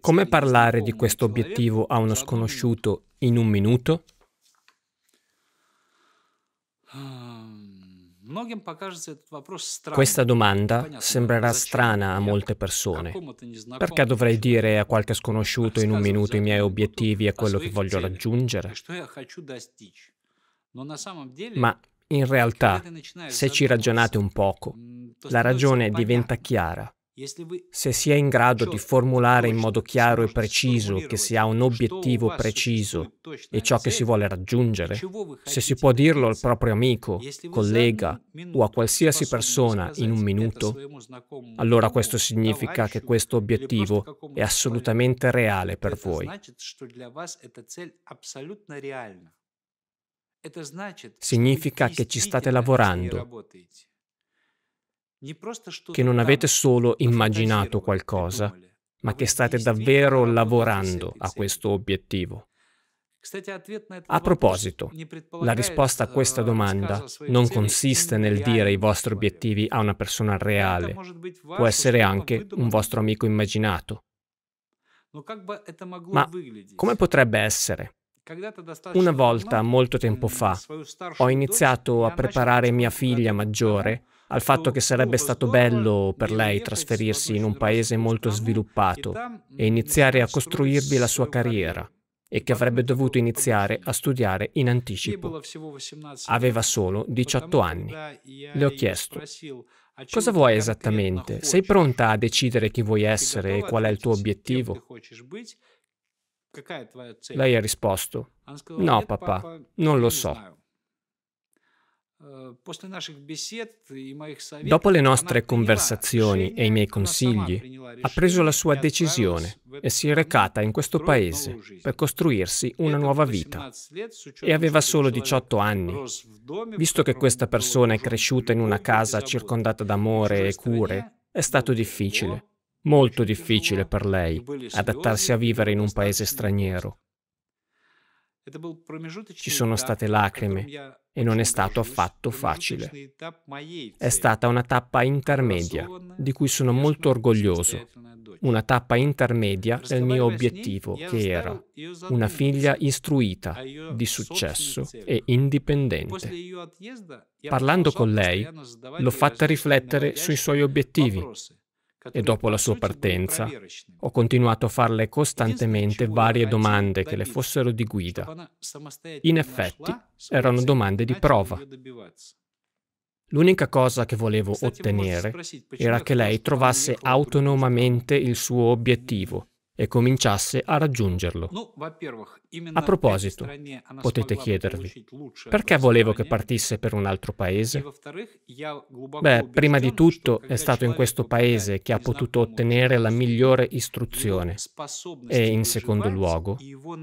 Come parlare di questo obiettivo a uno sconosciuto in un minuto? Questa domanda sembrerà strana a molte persone. Perché dovrei dire a qualche sconosciuto in un minuto i miei obiettivi e quello che voglio raggiungere? Ma in realtà, se ci ragionate un poco, la ragione diventa chiara. Se si è in grado di formulare in modo chiaro e preciso che si ha un obiettivo preciso e ciò che si vuole raggiungere, se si può dirlo al proprio amico, collega o a qualsiasi persona in un minuto, allora questo significa che questo obiettivo è assolutamente reale per voi. Significa che ci state lavorando che non avete solo immaginato qualcosa, ma che state davvero lavorando a questo obiettivo. A proposito, la risposta a э, questa domanda non consiste nel dire i vostri obiettivi a una persona reale, può essere anche un vostro amico immaginato. Ma come potrebbe essere? Una volta, molto tempo fa, ho iniziato a preparare mia figlia maggiore al fatto che sarebbe stato bello per lei trasferirsi in un paese molto sviluppato e iniziare a costruirvi la sua carriera e che avrebbe dovuto iniziare a studiare in anticipo. Aveva solo 18 anni. Le ho chiesto, cosa vuoi esattamente? Sei pronta a decidere chi vuoi essere e qual è il tuo obiettivo? Lei ha risposto, no papà, non lo so. Э, Dopo le nostre conversazioni e i miei consigli, ha preso la sua decisione e si è recata in questo paese per costruirsi una nuova vita. E aveva solo 18 anni. Visto che questa persona è cresciuta in una casa circondata d'amore e cure, è stato difficile, molto difficile per lei, adattarsi a vivere in un paese straniero. Ci sono state lacrime e non è stato affatto facile. È stata una tappa intermedia, di cui sono molto orgoglioso, una tappa intermedia del mio obiettivo, che era una figlia istruita, di successo e indipendente. Parlando con lei, l'ho fatta riflettere sui suoi obiettivi e dopo la sua partenza ho continuato a farle costantemente varie domande che le fossero di guida. In effetti erano domande di prova. L'unica cosa che volevo ottenere era che lei trovasse autonomamente il suo obiettivo e cominciasse a raggiungerlo. A proposito, potete chiedervi, perché volevo che partisse per un altro paese? Beh, prima di tutto è stato in questo paese che ha potuto ottenere la migliore istruzione e, in secondo luogo,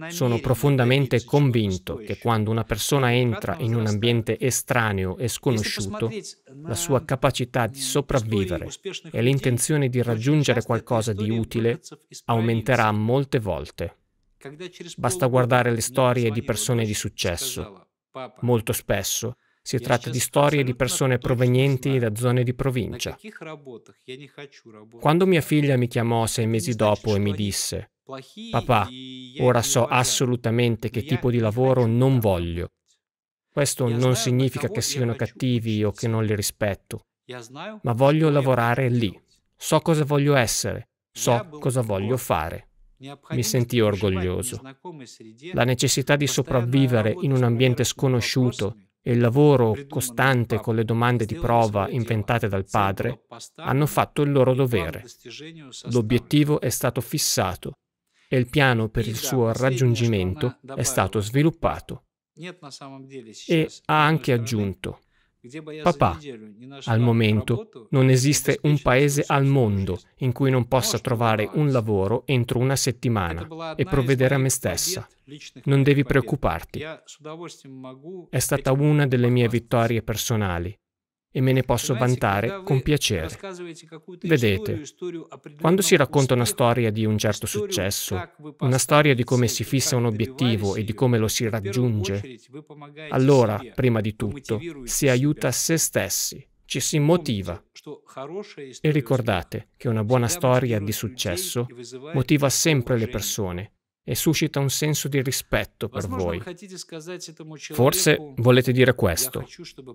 sono profondamente convinto che quando una persona entra in un ambiente estraneo e sconosciuto, la sua capacità di sopravvivere e l'intenzione di raggiungere qualcosa di utile aumentano ripeterà molte volte. Basta guardare le storie di persone di successo. Molto spesso si tratta di storie di persone provenienti da zone di provincia. Quando mia figlia mi chiamò sei mesi dopo e mi disse, papà, ora so assolutamente che tipo di lavoro non voglio. Questo non significa che siano cattivi o che non li rispetto, ma voglio lavorare lì. So cosa voglio essere So cosa voglio fare. Mi sentii orgoglioso. La necessità di sopravvivere in un ambiente sconosciuto e il lavoro costante con le domande di prova inventate dal padre hanno fatto il loro dovere. L'obiettivo è stato fissato e il piano per il suo raggiungimento è stato sviluppato. E ha anche aggiunto, Papà, al momento non esiste un paese al mondo in cui non possa trovare un lavoro entro una settimana e provvedere a me stessa. Non devi preoccuparti. È stata una delle mie vittorie personali e me ne posso vantare con piacere. Vedete, quando si racconta una storia di un certo successo, una storia di come si fissa un obiettivo e di come lo si raggiunge, allora, prima di tutto, si aiuta se stessi ci si motiva. E ricordate che una buona storia di successo motiva sempre le persone e suscita un senso di rispetto per voi. Forse volete dire questo.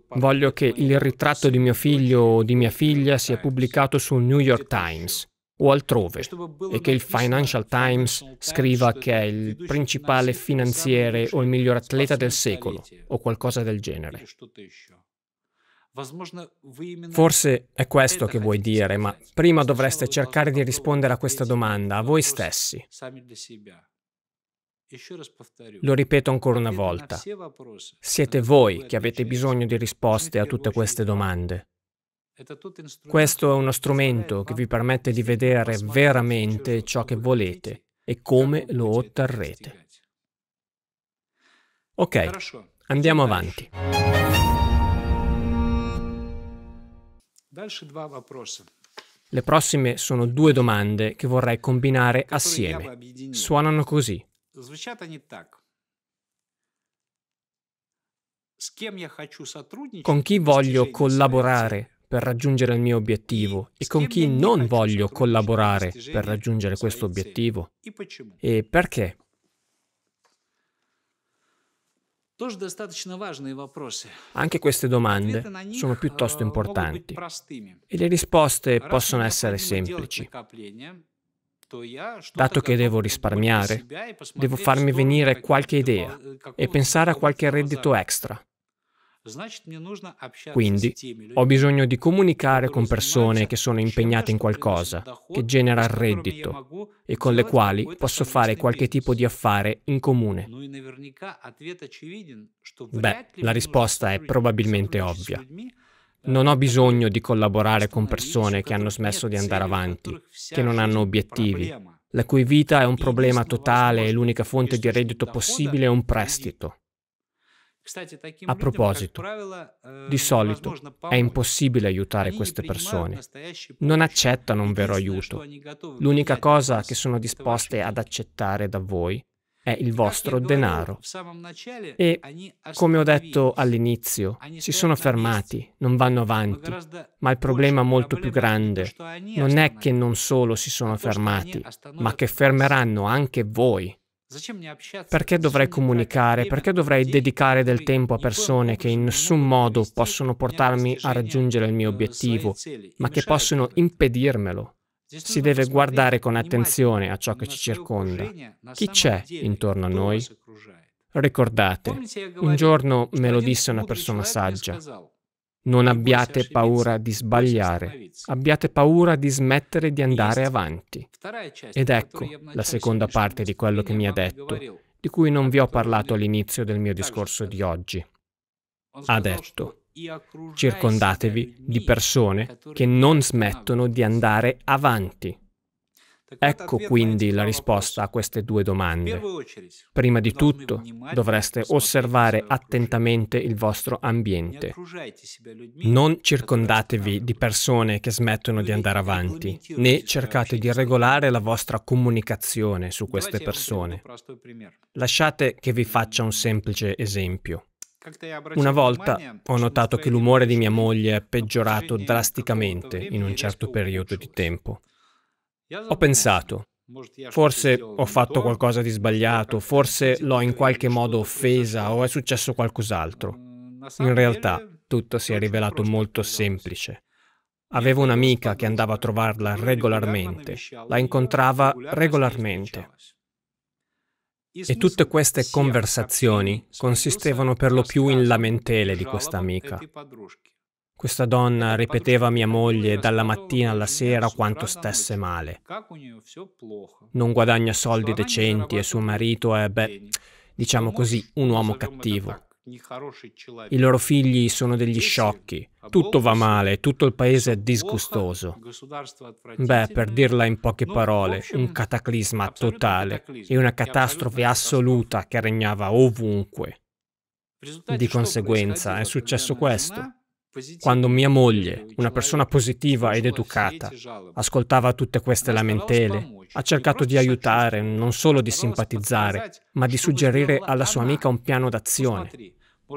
Voglio che il ritratto di mio figlio o di mia figlia sia pubblicato sul New York Times o altrove e che il Financial Times scriva che è il principale finanziere o il miglior atleta del secolo o qualcosa del genere. Forse è questo che vuoi dire, ma prima dovreste cercare di rispondere a questa domanda a voi stessi. Lo ripeto ancora una volta. Siete voi che avete bisogno di risposte a tutte queste domande. Questo è uno strumento che vi permette di vedere veramente ciò che volete e come lo otterrete. Ok, andiamo avanti. Le prossime sono due domande che vorrei combinare assieme. Suonano così звучат они так. Con chi voglio collaborare per raggiungere il mio obiettivo e con chi non voglio collaborare per raggiungere questo obiettivo e perché? Anche queste domande sono piuttosto э, importanti e le risposte possono essere semplici. Dato che devo risparmiare, devo farmi venire qualche idea e pensare a qualche reddito extra. Quindi ho bisogno di comunicare con persone che sono impegnate in qualcosa, che genera reddito e con le quali posso fare qualche tipo di affare in comune. Beh, la risposta è probabilmente ovvia. Non ho bisogno di collaborare con persone che hanno smesso di andare avanti, che non hanno obiettivi, la cui vita è un problema totale e l'unica fonte di reddito possibile è un prestito. A proposito, di solito è impossibile aiutare queste persone. Non accettano un vero aiuto. L'unica cosa che sono disposte ad accettare da voi è il vostro denaro. E, come ho detto all'inizio, si sono fermati, non vanno avanti, ma il problema molto più grande non è che non solo si sono fermati, ma che fermeranno anche voi. Perché dovrei comunicare? Perché dovrei dedicare del tempo a persone che in nessun modo possono portarmi a raggiungere il mio obiettivo, ma che possono impedirmelo? Si deve guardare con attenzione a ciò che ci circonda. Chi c'è intorno a noi? Ricordate, un giorno me lo disse una persona saggia. Non abbiate paura di sbagliare, abbiate paura di smettere di andare avanti. Ed ecco la seconda parte di quello che mi ha detto, di cui non vi ho parlato all'inizio del mio discorso di oggi. Ha detto, Circondatevi di persone che non smettono di andare avanti. Ecco quindi la risposta a queste due domande. Prima di tutto dovreste osservare attentamente il vostro ambiente. Non circondatevi di persone che smettono di andare avanti, né cercate di regolare la vostra comunicazione su queste persone. Lasciate che vi faccia un semplice esempio. Una volta ho notato che l'umore di mia moglie è peggiorato drasticamente in un certo periodo di tempo. Ho pensato, forse ho fatto qualcosa di sbagliato, forse l'ho in qualche modo offesa o è successo qualcos'altro. In realtà tutto si è rivelato molto semplice. Avevo un'amica che andava a trovarla regolarmente, la incontrava regolarmente. E tutte queste conversazioni consistevano per lo più in lamentele di questa amica. Questa donna ripeteva a mia moglie dalla mattina alla sera quanto stesse male. Non guadagna soldi decenti e suo marito è, beh, diciamo così, un uomo cattivo. I loro figli sono degli sciocchi, tutto va male, tutto il paese è disgustoso. Beh, per dirla in poche parole, un cataclisma totale e una catastrofe assoluta che regnava ovunque. Di conseguenza è successo questo. Quando mia moglie, una persona positiva ed educata, ascoltava tutte queste lamentele, ha cercato di aiutare, non solo di simpatizzare, ma di suggerire alla sua amica un piano d'azione.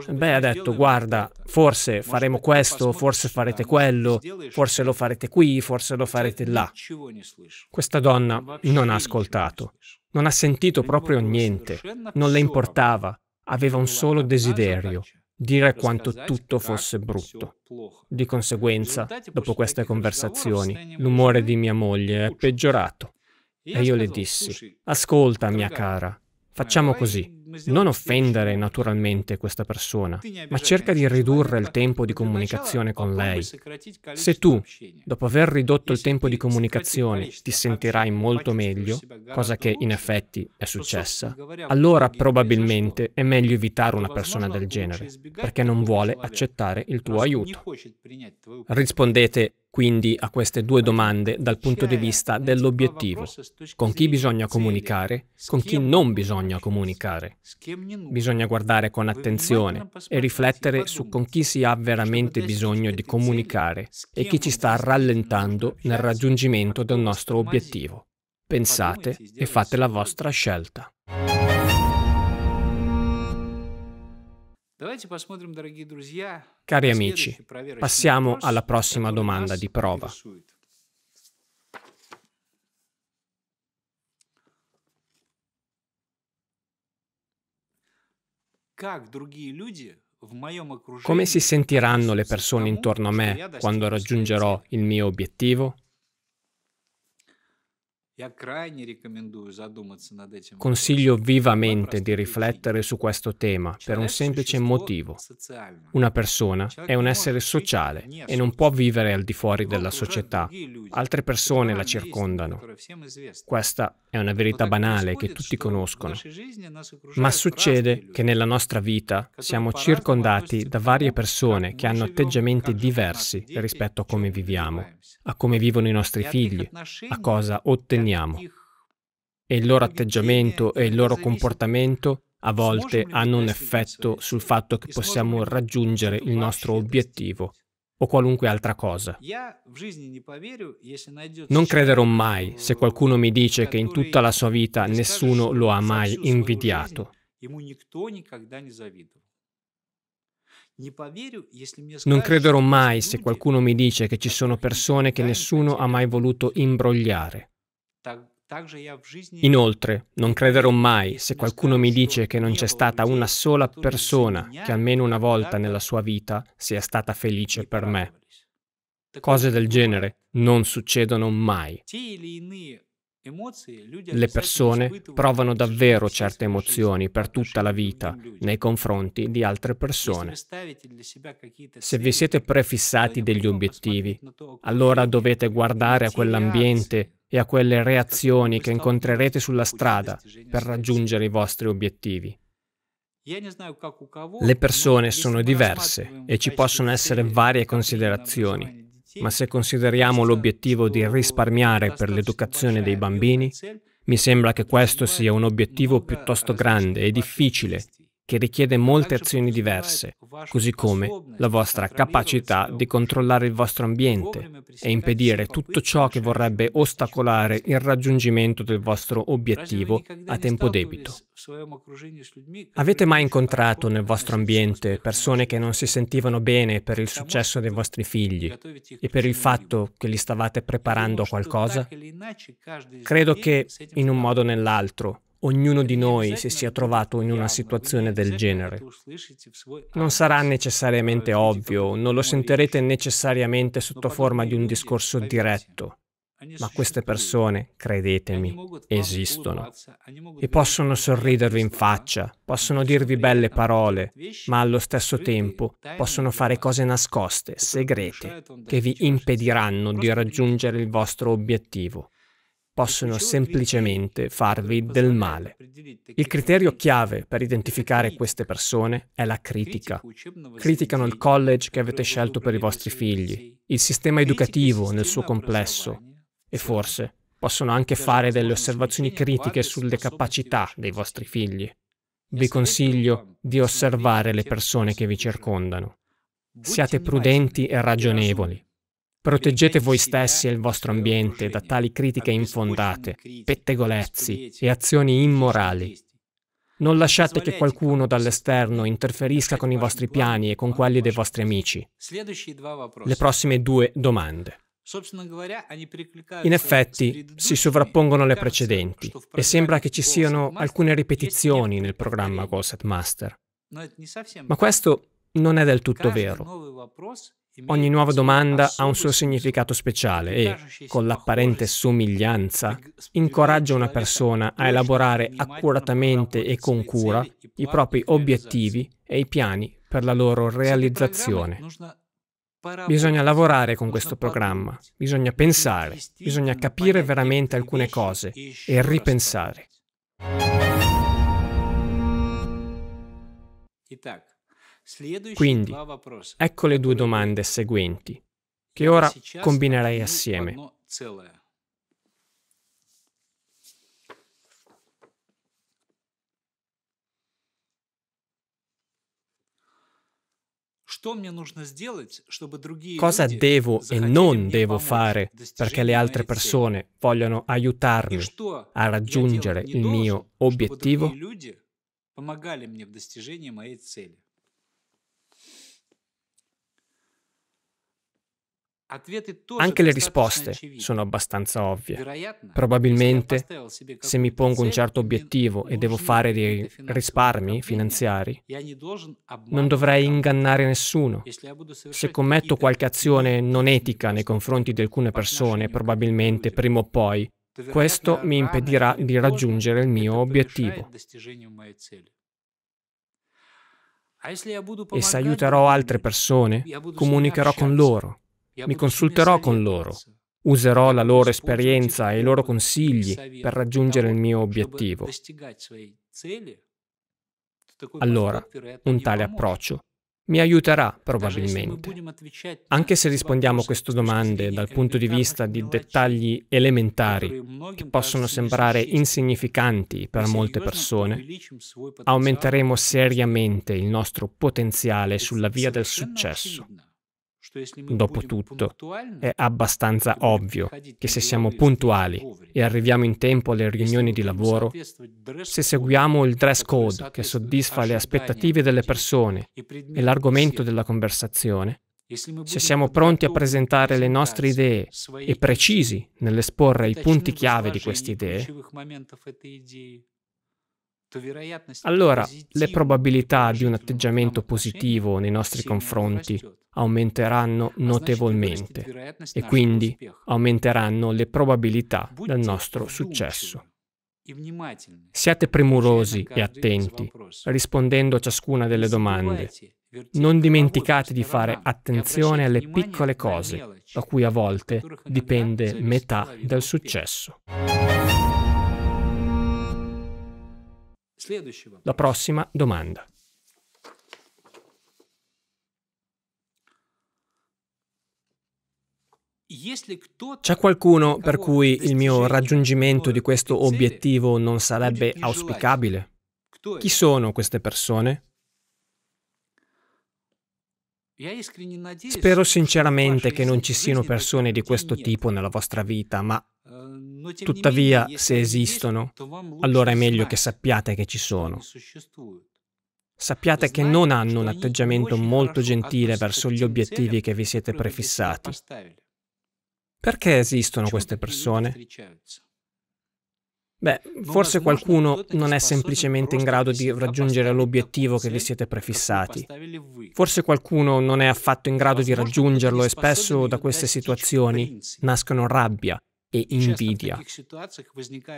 Beh, ha detto, guarda, forse faremo questo, forse farete quello, forse lo farete qui, forse lo farete là. Questa donna non ha ascoltato, non ha sentito proprio niente, non le importava, aveva un solo desiderio, dire quanto tutto fosse brutto. Di conseguenza, dopo queste conversazioni, l'umore di mia moglie è peggiorato. E io le dissi, ascolta mia cara, facciamo così, non offendere naturalmente questa persona, ma cerca di ridurre il tempo di comunicazione con lei. Se tu, dopo aver ridotto il tempo di comunicazione, ti sentirai molto meglio, cosa che in effetti è successa, allora probabilmente è meglio evitare una persona del genere, perché non vuole accettare il tuo aiuto. Rispondete, quindi a queste due domande dal punto di vista dell'obiettivo, con chi bisogna comunicare, con chi non bisogna comunicare. Bisogna guardare con attenzione e riflettere su con chi si ha veramente bisogno di comunicare e chi ci sta rallentando nel raggiungimento del nostro obiettivo. Pensate e fate la vostra scelta. Cari amici, passiamo alla prossima domanda di prova. Come si sentiranno le persone intorno a me quando raggiungerò il mio obiettivo? Consiglio vivamente di riflettere su questo tema per un semplice motivo. Una persona è un essere sociale e non può vivere al di fuori della società. Altre persone la circondano. Questa è una verità banale che tutti conoscono. Ma succede che nella nostra vita siamo circondati da varie persone che hanno atteggiamenti diversi rispetto a come viviamo, a come vivono i nostri figli, a cosa otteniamo condanniamo. E il loro atteggiamento e il loro comportamento a volte hanno un effetto sul fatto che possiamo raggiungere il nostro obiettivo o qualunque altra cosa. Non crederò mai se qualcuno mi dice che in tutta la sua vita nessuno lo ha mai invidiato. Non crederò mai se qualcuno mi dice che ci sono persone che nessuno ha mai voluto imbrogliare. Inoltre, non crederò mai se qualcuno mi dice che non c'è stata una sola persona che almeno una volta nella sua vita sia stata felice per me. Cose del genere non succedono mai. Le persone provano davvero certe emozioni per tutta la vita nei confronti di altre persone. Se vi siete prefissati degli obiettivi, allora dovete guardare a quell'ambiente e a quelle reazioni che incontrerete sulla strada per raggiungere i vostri obiettivi. Le persone sono diverse e ci possono essere varie considerazioni, ma se consideriamo l'obiettivo di risparmiare per l'educazione dei bambini, mi sembra che questo sia un obiettivo piuttosto grande e difficile che richiede molte azioni diverse, così come la vostra capacità di controllare il vostro ambiente e impedire tutto ciò che vorrebbe ostacolare il raggiungimento del vostro obiettivo a tempo debito. Avete mai incontrato nel vostro ambiente persone che non si sentivano bene per il successo dei vostri figli e per il fatto che li stavate preparando a qualcosa? Credo che, in un modo o nell'altro, ognuno di noi si sia trovato in una situazione del genere. Non sarà necessariamente ovvio, non lo sentirete necessariamente sotto forma di un discorso diretto, ma queste persone, credetemi, esistono. E possono sorridervi in faccia, possono dirvi belle parole, ma allo stesso tempo possono fare cose nascoste, segrete, che vi impediranno di raggiungere il vostro obiettivo possono semplicemente farvi del male. Il criterio chiave per identificare queste persone è la critica. Criticano il college che avete scelto per i vostri figli, il sistema educativo nel suo complesso e forse possono anche fare delle osservazioni critiche sulle capacità dei vostri figli. Vi consiglio di osservare le persone che vi circondano. Siate prudenti e ragionevoli. Proteggete voi stessi eh? e il vostro ambiente da tali critiche infondate, pettegolezzi e azioni immorali. Non lasciate che qualcuno dall'esterno interferisca con i vostri piani e con quelli dei vostri amici. Le prossime due domande. In effetti si sovrappongono le precedenti e sembra che ci siano alcune ripetizioni nel programma Goal Set Master. Ma questo non è del tutto vero. Ogni nuova domanda ha un suo significato speciale e, ecco, con l'apparente somiglianza, incoraggia una persona a elaborare accuratamente e con cura i propri obiettivi e i piani per la loro realizzazione. Bisogna lavorare con questo programma, bisogna pensare, bisogna capire veramente alcune cose e ripensare. Итак, quindi, ecco le due domande seguenti, che ora combinerei assieme. Cosa devo e non devo fare perché le altre persone vogliono aiutarmi a raggiungere il mio obiettivo? помогали мне в достижении моей цели. Anche le risposte sono abbastanza ovvie. Probabilmente, se mi pongo un certo obiettivo e devo fare dei risparmi finanziari, non dovrei ingannare nessuno. Se commetto qualche azione non etica nei confronti di alcune persone, probabilmente prima o poi, questo mi impedirà di raggiungere il mio obiettivo. E se aiuterò altre persone, comunicherò con loro mi consulterò con loro. Userò la loro esperienza e i loro consigli per raggiungere il mio obiettivo. Allora, un tale approccio mi aiuterà probabilmente. Anche se rispondiamo a queste domande dal punto di vista di dettagli elementari che possono sembrare insignificanti per molte persone, aumenteremo seriamente il nostro potenziale sulla via del successo. Dopotutto, è abbastanza ovvio che se siamo puntuali e arriviamo in tempo alle riunioni di lavoro, se seguiamo il dress code che soddisfa le aspettative delle persone e l'argomento della conversazione, se siamo pronti a presentare le nostre idee e precisi nell'esporre i punti chiave di queste idee, allora le probabilità di un atteggiamento positivo nei nostri confronti aumenteranno notevolmente e quindi aumenteranno le probabilità del nostro successo. Siate premurosi e attenti, rispondendo a ciascuna delle domande. Non dimenticate di fare attenzione alle piccole cose, da cui a volte dipende metà del successo. La prossima domanda. C'è qualcuno per cui il mio raggiungimento di questo obiettivo non sarebbe auspicabile? Chi sono queste persone? Spero sinceramente che non ci siano persone di questo tipo nella vostra vita, ma э, tuttavia se esistono, allora è meglio che sappiate che ci sono. Sappiate che non hanno un atteggiamento molto gentile verso gli obiettivi che vi siete prefissati. Perché esistono queste persone? Beh, forse qualcuno non è semplicemente in grado di raggiungere l'obiettivo che vi siete prefissati. Forse qualcuno non è affatto in grado di raggiungerlo e spesso da queste situazioni nascono rabbia e certo, invidia.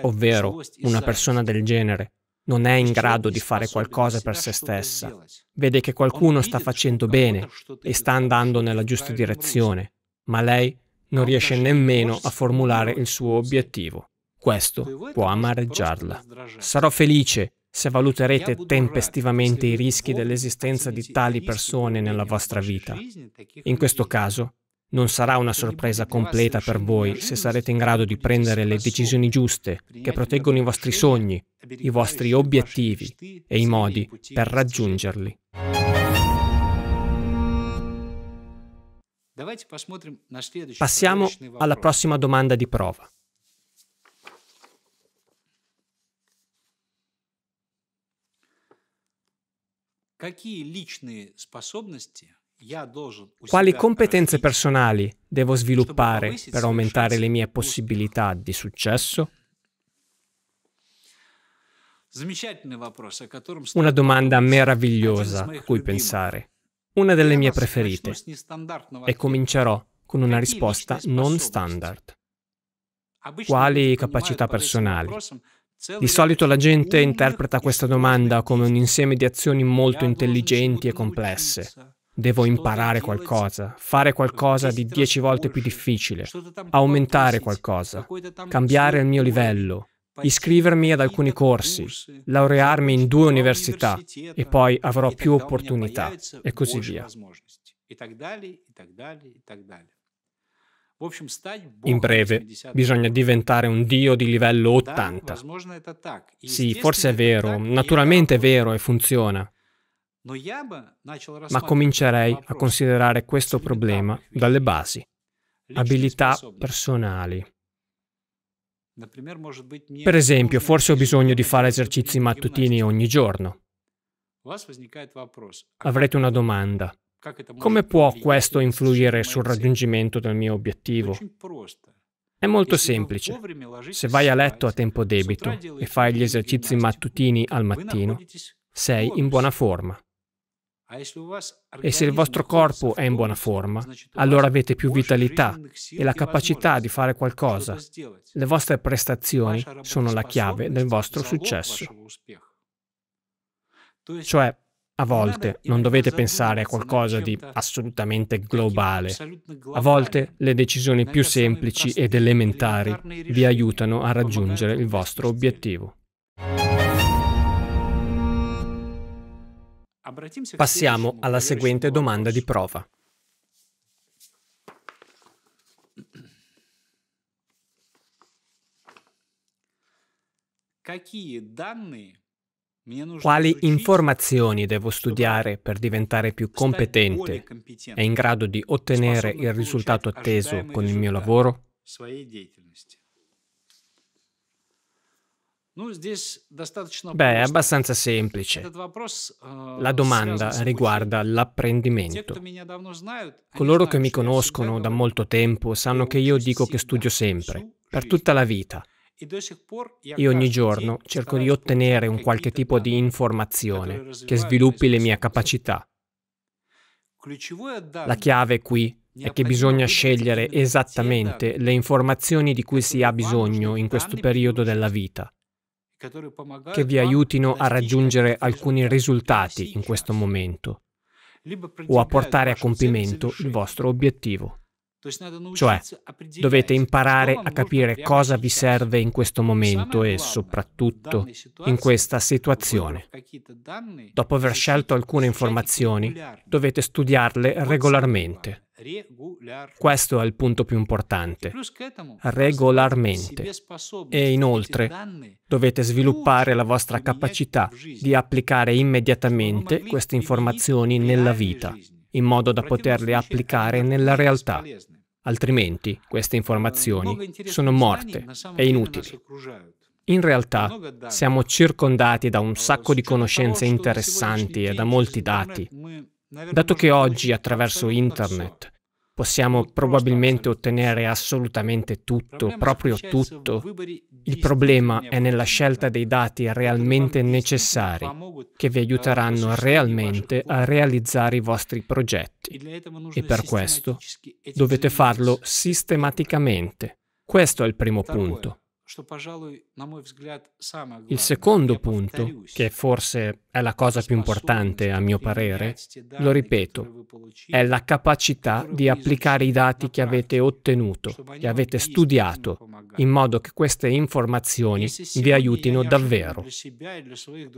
Ovvero, una persona del genere non è in grado di fare qualcosa per se stessa. Eh. Vede che qualcuno sta facendo bene e sta andando nella giusta direzione, ma lei non riesce nemmeno a formulare il suo obiettivo. Questo può amareggiarla. Sarò felice se valuterete tempestivamente i rischi dell'esistenza di tali persone nella vostra vita. In questo caso, non sarà una sorpresa completa per voi se sarete in grado di prendere le decisioni giuste che proteggono i vostri sogni, i vostri obiettivi e i modi per raggiungerli. Passiamo alla prossima domanda di prova. Quali competenze personali devo sviluppare per aumentare le mie possibilità di successo? Una domanda meravigliosa a cui pensare, una delle mie preferite, e comincerò con una risposta non standard. Quali capacità personali? Di solito la gente interpreta questa domanda come un insieme di azioni molto intelligenti e complesse. Devo imparare qualcosa, fare qualcosa di dieci volte più difficile, aumentare qualcosa, cambiare il mio livello, iscrivermi ad alcuni corsi, laurearmi in due università e poi avrò più opportunità e così via. E in breve, bisogna diventare un dio di livello 80. Sì, forse è vero, naturalmente è vero e funziona. Ma comincerei a considerare questo problema dalle basi, abilità personali. Per esempio, forse ho bisogno di fare esercizi mattutini ogni giorno. Avrete una domanda. Come può questo influire sul raggiungimento del mio obiettivo? È molto semplice. Se vai a letto a tempo debito e fai gli esercizi mattutini al mattino, sei in buona forma. E se il vostro corpo è in buona forma, allora avete più vitalità e la capacità di fare qualcosa. Le vostre prestazioni sono la chiave del vostro successo. Cioè, a volte non dovete pensare a qualcosa di assolutamente globale. A volte le decisioni più semplici ed elementari vi aiutano a raggiungere il vostro obiettivo. Passiamo alla seguente domanda di prova. Какие данные quali informazioni devo studiare per diventare più competente e in grado di ottenere il risultato atteso con il mio lavoro? Beh, è abbastanza semplice. Э, la domanda riguarda l'apprendimento. Coloro che mi conoscono da molto tempo sanno che io dico che studio sempre, per tutta la vita. Io ogni giorno cerco di ottenere un qualche tipo di informazione che sviluppi le mie capacità. La chiave qui è che bisogna scegliere esattamente le informazioni di cui si ha bisogno in questo periodo della vita, che vi aiutino a raggiungere alcuni risultati in questo momento o a portare a compimento il vostro obiettivo. Cioè, dovete imparare a capire cosa vi serve in questo momento e soprattutto in questa situazione. Dopo aver scelto alcune informazioni, dovete studiarle regolarmente. Questo è il punto più importante. Regolarmente. E inoltre dovete sviluppare la vostra capacità di applicare immediatamente queste informazioni nella vita in modo da poterle applicare nella realtà. Altrimenti queste eh, informazioni sono morte e inutili. In realtà siamo circondati da un eh, sacco di conoscenze interessanti e da molti dati. Dato che oggi attraverso Internet possiamo probabilmente ottenere assolutamente tutto, proprio tutto. Il problema è nella scelta dei dati realmente necessari, che vi aiuteranno realmente a realizzare i vostri progetti. E per questo dovete farlo sistematicamente. Questo è il primo punto. Il secondo punto, che forse è la cosa più importante a mio parere, lo ripeto, è la capacità di applicare i dati che avete ottenuto, che avete studiato, in modo che queste informazioni vi aiutino davvero.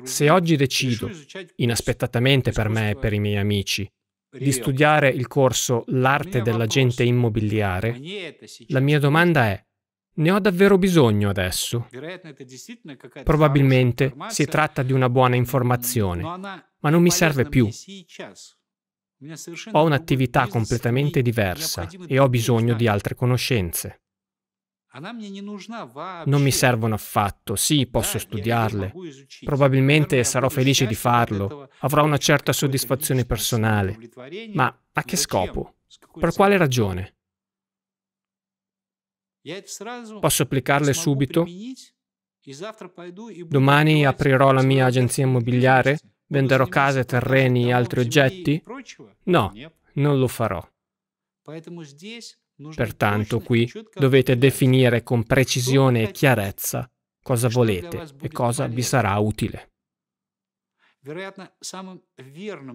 Se oggi decido, inaspettatamente per me e per i miei amici, di studiare il corso L'arte dell'agente immobiliare, la mia domanda è, ne ho davvero bisogno adesso. Probabilmente si tratta di una buona informazione, ma non mi serve più. Ho un'attività completamente diversa e ho bisogno di altre conoscenze. Non mi servono affatto, sì, posso studiarle. Probabilmente sarò felice di farlo, avrò una certa soddisfazione personale. Ma a che scopo? Per quale ragione? Posso applicarle subito? Domani aprirò la mia agenzia immobiliare? Venderò case, terreni e altri oggetti? No, non lo farò. Pertanto qui dovete definire con precisione e chiarezza cosa volete e cosa vi sarà utile.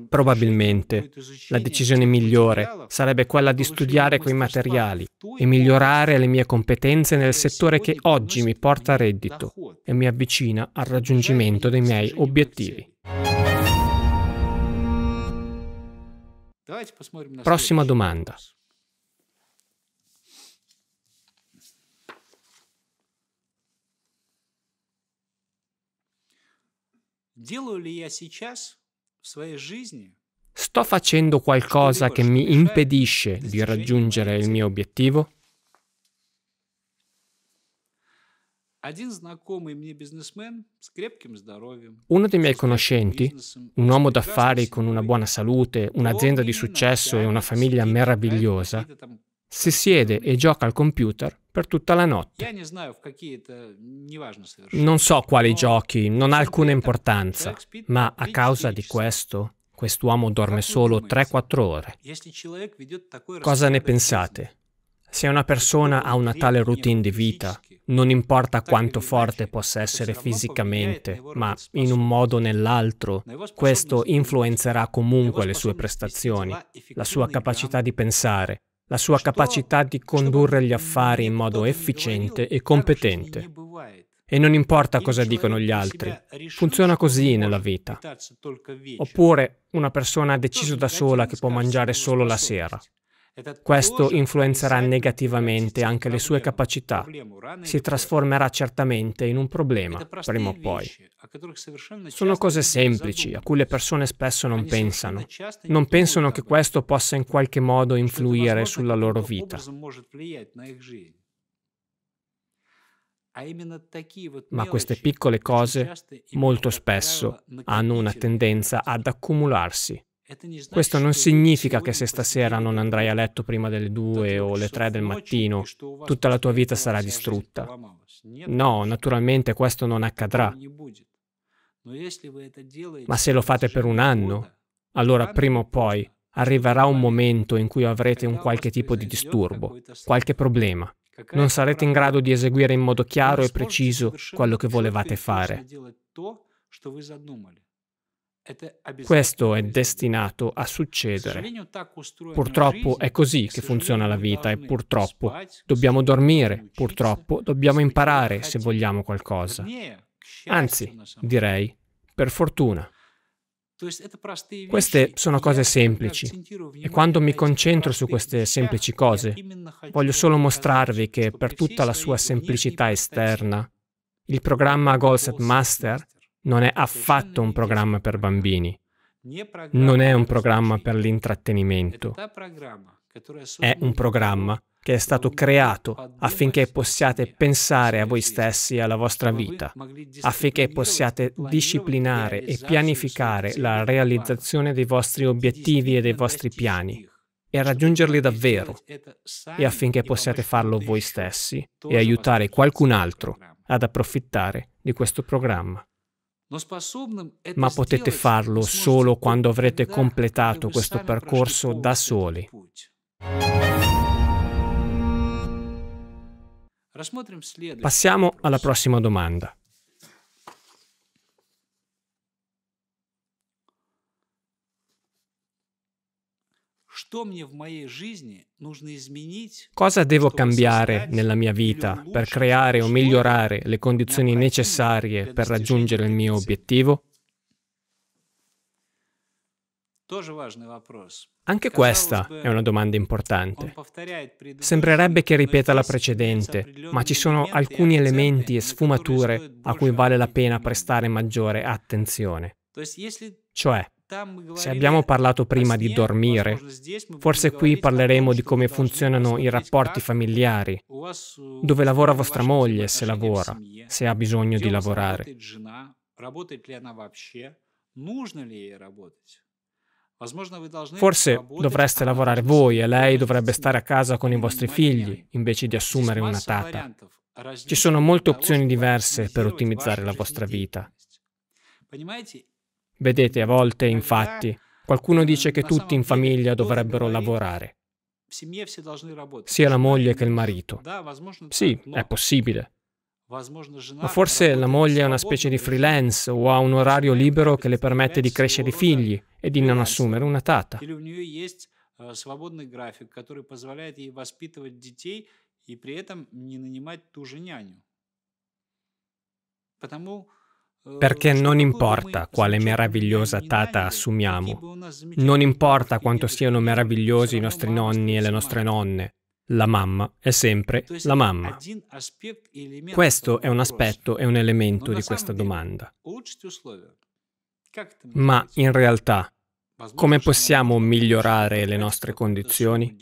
Probabilmente la decisione migliore sarebbe quella di studiare quei materiali e migliorare le mie competenze nel settore che oggi mi porta a reddito e mi avvicina al raggiungimento dei miei obiettivi. Prossima domanda. Sto facendo qualcosa che mi impedisce di raggiungere il mio obiettivo? Uno dei miei conoscenti, un uomo d'affari con una buona salute, un'azienda di successo e una famiglia meravigliosa, si siede e gioca al computer per tutta la notte. Non so quali giochi, non ha alcuna importanza, ma a causa di questo quest'uomo dorme solo 3-4 ore. Cosa ne pensate? Se una persona ha una tale routine di vita, non importa quanto forte possa essere fisicamente, ma in un modo o nell'altro, questo influenzerà comunque le sue prestazioni, la sua capacità di pensare, la sua capacità di condurre gli affari in modo efficiente e competente. E non importa cosa cioè dicono gli altri, funziona così nella vita. Oppure una persona ha deciso da sola che può mangiare solo la sera. Questo influenzerà negativamente anche le sue capacità. Si trasformerà certamente in un problema, prima o poi. Sono cose semplici a cui le persone spesso non pensano. Non pensano che questo possa in qualche modo influire sulla loro vita. Ma queste piccole cose molto spesso hanno una tendenza ad accumularsi. Questo non significa che se stasera non andrai a letto prima delle 2 o le 3 del mattino, tutta la tua vita sarà distrutta. No, naturalmente questo non accadrà. Ma se lo fate per un anno, allora prima o poi arriverà un momento in cui avrete un qualche tipo di disturbo, qualche problema. Non sarete in grado di eseguire in modo chiaro e preciso quello che volevate fare. Questo è destinato a succedere. Purtroppo è così che funziona la vita e purtroppo dobbiamo dormire, purtroppo dobbiamo imparare se vogliamo qualcosa. Anzi, direi, per fortuna. Queste sono cose semplici e quando mi concentro su queste semplici cose voglio solo mostrarvi che per tutta la sua semplicità esterna il programma Goal Set Master non è affatto un programma per bambini, non è un programma per l'intrattenimento, è un programma che è stato creato affinché possiate pensare a voi stessi e alla vostra vita, affinché possiate disciplinare e pianificare la realizzazione dei vostri obiettivi e dei vostri piani e raggiungerli davvero, e affinché possiate farlo voi stessi e aiutare qualcun altro ad approfittare di questo programma ma potete farlo solo quando avrete completato questo percorso da soli. Passiamo alla prossima domanda. Cosa devo cambiare nella mia vita per creare o migliorare le condizioni necessarie per raggiungere il mio obiettivo? Anche questa è una domanda importante. Sembrerebbe che ripeta la precedente, ma ci sono alcuni elementi e sfumature a cui vale la pena prestare maggiore attenzione. Cioè, se abbiamo parlato prima di dormire, forse qui parleremo di come funzionano i rapporti familiari, э, dove lavora vostra moglie se lavora, se ha bisogno di lavorare. Forse dovreste lavorare voi e lei dovrebbe stare a casa con i vostri figli invece di assumere una tata. Ci sono molte opzioni diverse per ottimizzare la vostra vita. Vedete, a volte, infatti, qualcuno eh, dice che tutti in famiglia dovrebbero lavorare, sia la moglie che il marito. Sì, è possibile. Ma forse la moglie è una specie di freelance o ha un orario libero che le permette di crescere i figli e di non assumere una tata. Э, свободный график, который позволяет ей воспитывать детей и при этом не нанимать ту же няню. Потому perché non importa quale meravigliosa tata assumiamo, non importa quanto siano meravigliosi i nostri nonni e le nostre nonne, la mamma è sempre la mamma. Questo è un aspetto e un elemento di questa domanda. Ma in realtà, come possiamo migliorare le nostre condizioni?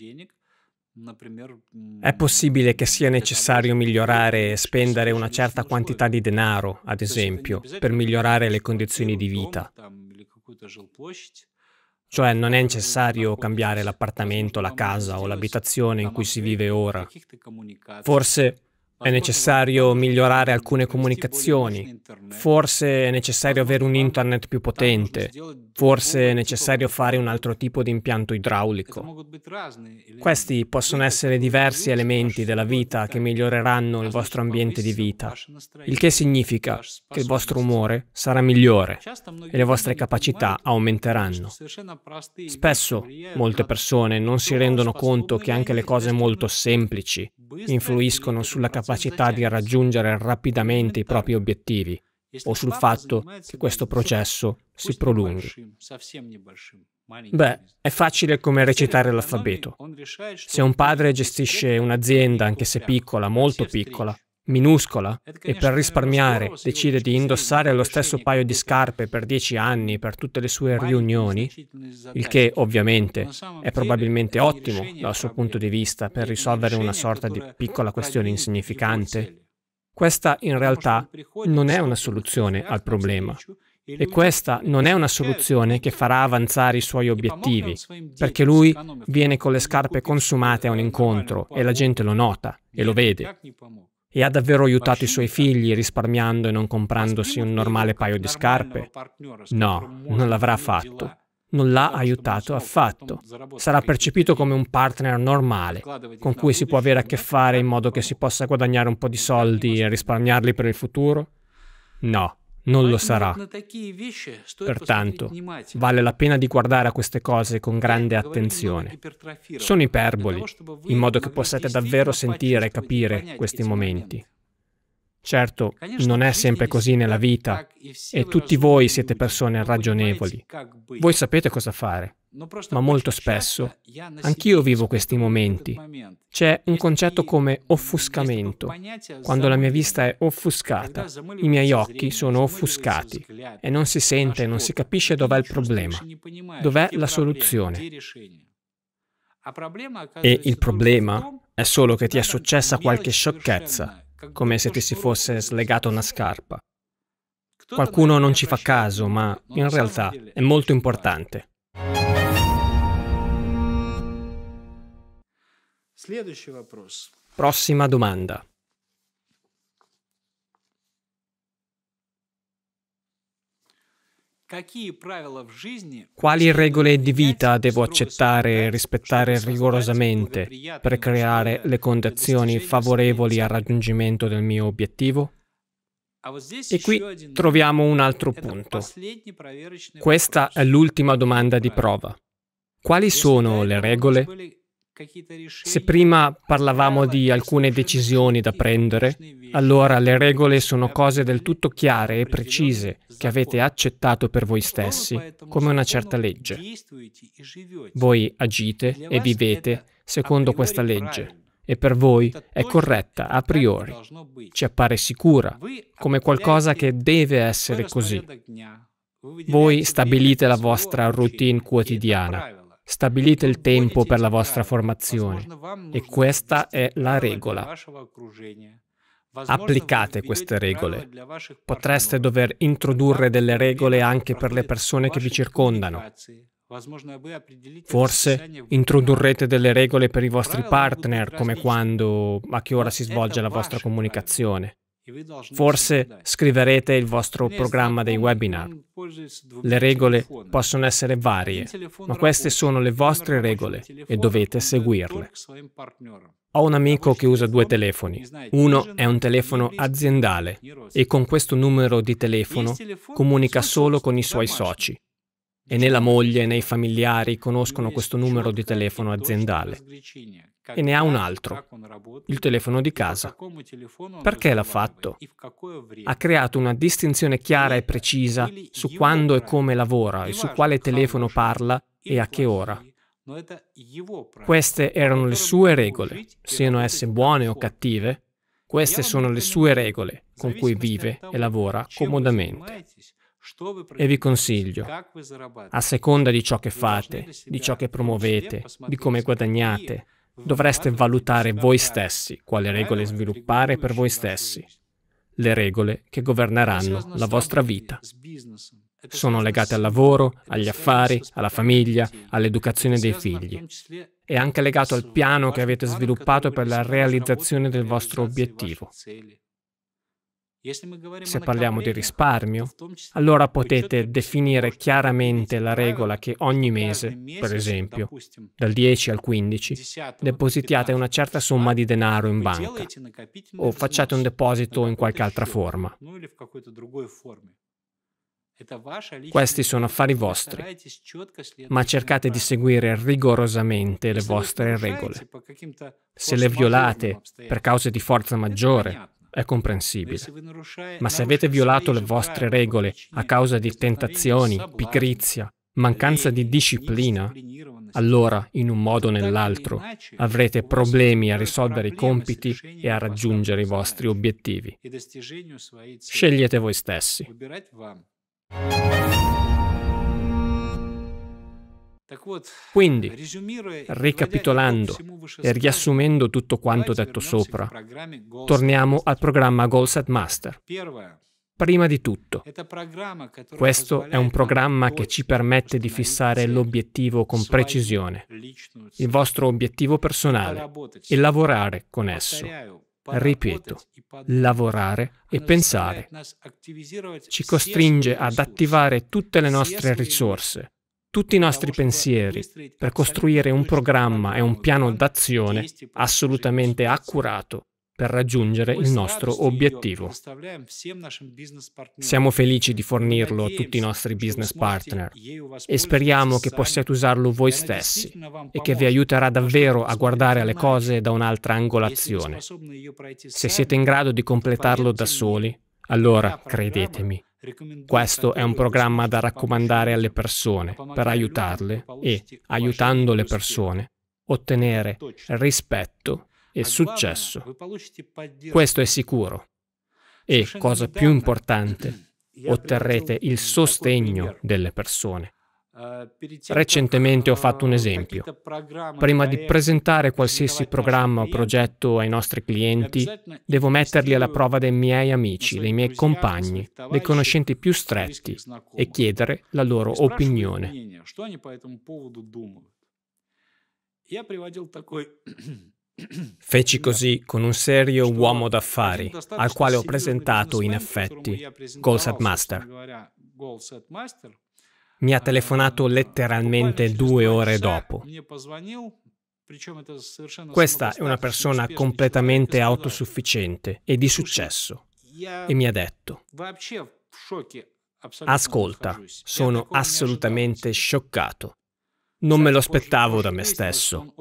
È possibile che sia necessario migliorare e spendere una certa quantità di denaro, ad esempio, per migliorare le condizioni di vita. Ehm, cioè eh, non è necessario cambiare l'appartamento, la casa o l'abitazione in cui si vive ora. Forse è necessario migliorare alcune comunicazioni, forse è necessario avere un internet più potente, forse è necessario fare un altro tipo di impianto idraulico. Questi possono essere diversi elementi della vita che miglioreranno il vostro ambiente di vita, il che significa che il vostro umore sarà migliore e le vostre capacità aumenteranno. Spesso molte persone non si rendono conto che anche le cose molto semplici influiscono sulla capacità capacità di raggiungere rapidamente i propri obiettivi o sul fatto che questo processo si prolunghi. Beh, è facile come recitare l'alfabeto. Se un padre gestisce un'azienda, anche se piccola, molto piccola, minuscola e per risparmiare decide di indossare lo stesso paio di scarpe per dieci anni per tutte le sue riunioni, il che ovviamente è probabilmente ottimo dal suo punto di vista per risolvere una sorta di piccola questione insignificante, questa in realtà cioè, certo non è una soluzione al problema. E questa non è una soluzione che farà avanzare i suoi obiettivi, perché lui viene con le scarpe consumate a un incontro e la gente lo nota e lo vede e ha davvero aiutato i suoi figli risparmiando e non comprandosi un normale paio di scarpe? No, non l'avrà fatto. Non l'ha aiutato affatto. Sarà percepito come un partner normale, con cui si può avere a che fare in modo che si possa guadagnare un po' di soldi e risparmiarli per il futuro? No, non lo sarà. Pertanto, vale la pena di guardare a queste cose con grande attenzione. Sono iperboli, in modo che possiate davvero sentire e capire questi momenti. Certo, non è sempre così nella vita e tutti voi siete persone ragionevoli. Voi sapete cosa fare ma molto spesso. Anch'io vivo questi momenti. C'è un concetto come offuscamento. Quando la mia vista è offuscata, i miei occhi sono offuscati e non si sente, non si capisce dov'è il problema, dov'è la soluzione. E il problema è solo che ti è successa qualche sciocchezza, come se ti si fosse slegata una scarpa. Qualcuno non ci fa caso, ma in realtà è molto importante. Prossima domanda. Quali regole di vita devo accettare e rispettare rigorosamente per creare le condizioni favorevoli al raggiungimento del mio obiettivo? E qui troviamo un altro punto. Questa è l'ultima domanda di prova. Quali sono le regole? Se prima parlavamo di alcune decisioni da prendere, allora le regole sono cose del tutto chiare e precise che avete accettato per voi stessi, come una certa legge. Voi agite e vivete secondo questa legge e per voi è corretta a priori, ci appare sicura, come qualcosa che deve essere così. Voi stabilite la vostra routine quotidiana Stabilite il tempo per la vostra formazione e questa è la regola. Applicate queste regole. Potreste dover introdurre delle regole anche per le persone che vi circondano. Forse introdurrete delle regole per i vostri partner, come quando, a che ora si svolge la vostra comunicazione. Forse scriverete il vostro programma dei webinar. Le regole possono essere varie, ma queste sono le vostre regole e dovete seguirle. Ho un amico che usa due telefoni. Uno è un telefono aziendale e con questo numero di telefono comunica solo con i suoi soci. E né la moglie né i familiari conoscono questo numero di telefono aziendale e ne ha un altro, il telefono di casa. Perché l'ha fatto? Ha creato una distinzione chiara e precisa su quando e come lavora e su quale telefono parla e a che ora. Queste erano le sue regole, siano esse buone o cattive, queste sono le sue regole con cui vive e lavora comodamente. E vi consiglio, a seconda di ciò che fate, di ciò che promuovete, di come guadagnate, Dovreste valutare voi stessi quali regole sviluppare per voi stessi. Le regole che governeranno la vostra vita. Sono legate al lavoro, agli affari, alla famiglia, all'educazione dei figli. È anche legato al piano che avete sviluppato per la realizzazione del vostro obiettivo. Se parliamo di risparmio, allora potete definire chiaramente la regola che ogni mese, per esempio, dal 10 al 15, depositiate una certa somma di denaro in banca o facciate un deposito in qualche altra forma. Questi sono affari vostri, ma cercate di seguire rigorosamente le vostre regole. Se le violate per cause di forza maggiore è comprensibile. Ma se avete violato le vostre regole a causa di tentazioni, pigrizia, mancanza di disciplina, allora in un modo o nell'altro avrete problemi a risolvere i compiti e a raggiungere i vostri obiettivi. Scegliete voi stessi. Quindi, ricapitolando e riassumendo tutto quanto detto sopra, torniamo al programma Goal Set Master. Prima di tutto, questo è un programma che ci permette di fissare l'obiettivo con precisione, il vostro obiettivo personale, e lavorare con esso. Ripeto, lavorare e pensare ci costringe ad attivare tutte le nostre risorse tutti i nostri pensieri per costruire un programma e un piano d'azione assolutamente accurato per raggiungere il nostro obiettivo. Siamo felici di fornirlo a tutti i nostri business partner e speriamo che possiate usarlo voi stessi e che vi aiuterà davvero a guardare le cose da un'altra angolazione. Se siete in grado di completarlo da soli, allora, credetemi, questo è un programma da raccomandare alle persone per aiutarle e, aiutando le persone, ottenere rispetto e successo. Questo è sicuro. E, cosa più importante, otterrete il sostegno delle persone. Eh, Recentemente ho fatto un esempio. Prima di presentare qualsiasi programma o progetto ai nostri eh, clienti, devo metterli alla prova dei miei amici, dei miei compagni, dei conoscenti più stretti e chiedere la loro opinione. Feci così con un serio uomo d'affari, al quale ho presentato in effetti Goal Set Master. Mi ha telefonato letteralmente due ore dopo. Questa è una persona completamente autosufficiente e di successo. E mi ha detto, ascolta, sono assolutamente scioccato. Non me lo aspettavo da me stesso.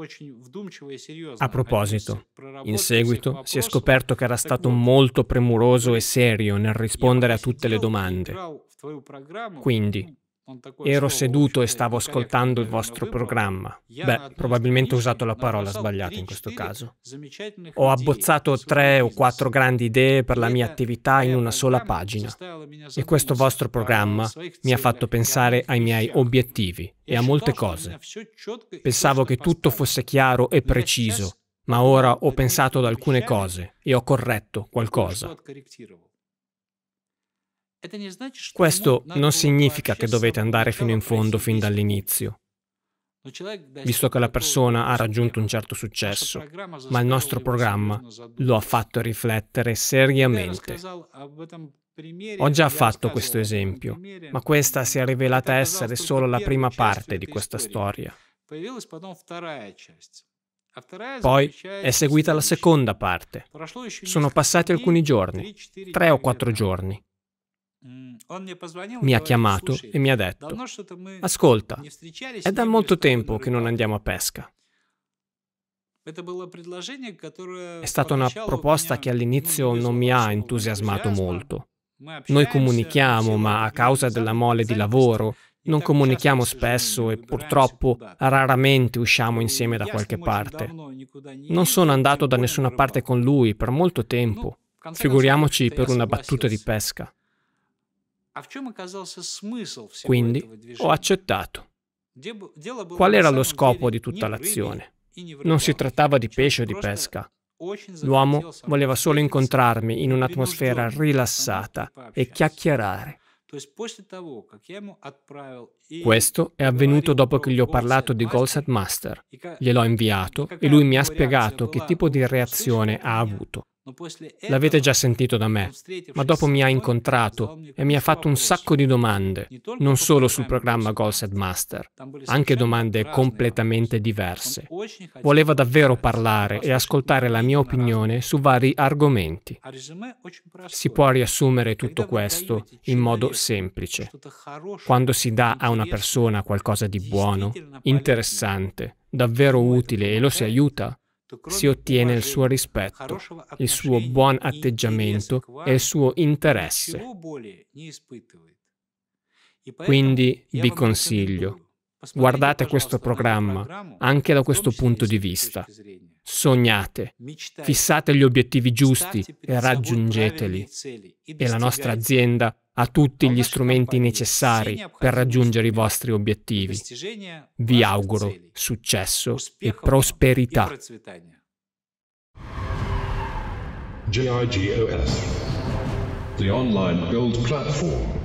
A proposito, in seguito si è scoperto che era stato molto premuroso e serio nel rispondere a tutte le domande. Quindi, Ero oh, seduto e stavo ascoltando il vostro programma. Beh, probabilmente ho usato la parola sbagliata in questo caso. Ho abbozzato tre o quattro grandi idee per la mia attività in una sola pagina e questo vostro programma mi ha fatto pensare ai miei obiettivi e a molte cose. Pensavo che tutto fosse chiaro e preciso, ma ora ho pensato ad alcune cose e ho corretto qualcosa. Questo non significa che dovete andare fino in fondo fin dall'inizio, visto che la persona ha raggiunto un certo successo, ma il nostro programma lo ha fatto riflettere seriamente. Ho già fatto questo esempio, ma questa si è rivelata essere solo la prima parte di questa storia. Poi è seguita la seconda parte. Sono passati alcuni giorni, tre o quattro giorni. Mi ha chiamato e mi ha detto, ascolta, è da molto tempo che non andiamo a pesca. È stata una proposta che all'inizio non mi ha entusiasmato molto. Noi comunichiamo, ma a causa della mole di lavoro non comunichiamo spesso e purtroppo raramente usciamo insieme da qualche parte. Non sono andato da nessuna parte con lui per molto tempo, figuriamoci per una battuta di pesca. Quindi ho accettato. Qual era lo scopo di tutta l'azione? Non si trattava di pesce o di pesca. L'uomo voleva solo incontrarmi in un'atmosfera rilassata e chiacchierare. Questo è avvenuto dopo che gli ho parlato di Goalset Master, gliel'ho inviato e lui mi ha spiegato che tipo di reazione ha avuto. L'avete già sentito da me, ma dopo mi ha incontrato e mi ha fatto un sacco di domande, non solo sul programma Goals Master, anche domande completamente diverse. Voleva davvero parlare e ascoltare la mia opinione su vari argomenti. Si può riassumere tutto questo in modo semplice. Quando si dà a una persona qualcosa di buono, interessante, davvero utile e lo si aiuta, si ottiene il suo rispetto, il suo buon atteggiamento e il suo interesse. Quindi vi consiglio, guardate questo programma anche da questo punto di vista. Sognate, fissate gli obiettivi giusti e raggiungeteli. E la nostra azienda ha tutti gli strumenti necessari per raggiungere i vostri obiettivi. Vi auguro successo e prosperità. GIGOS, the online gold platform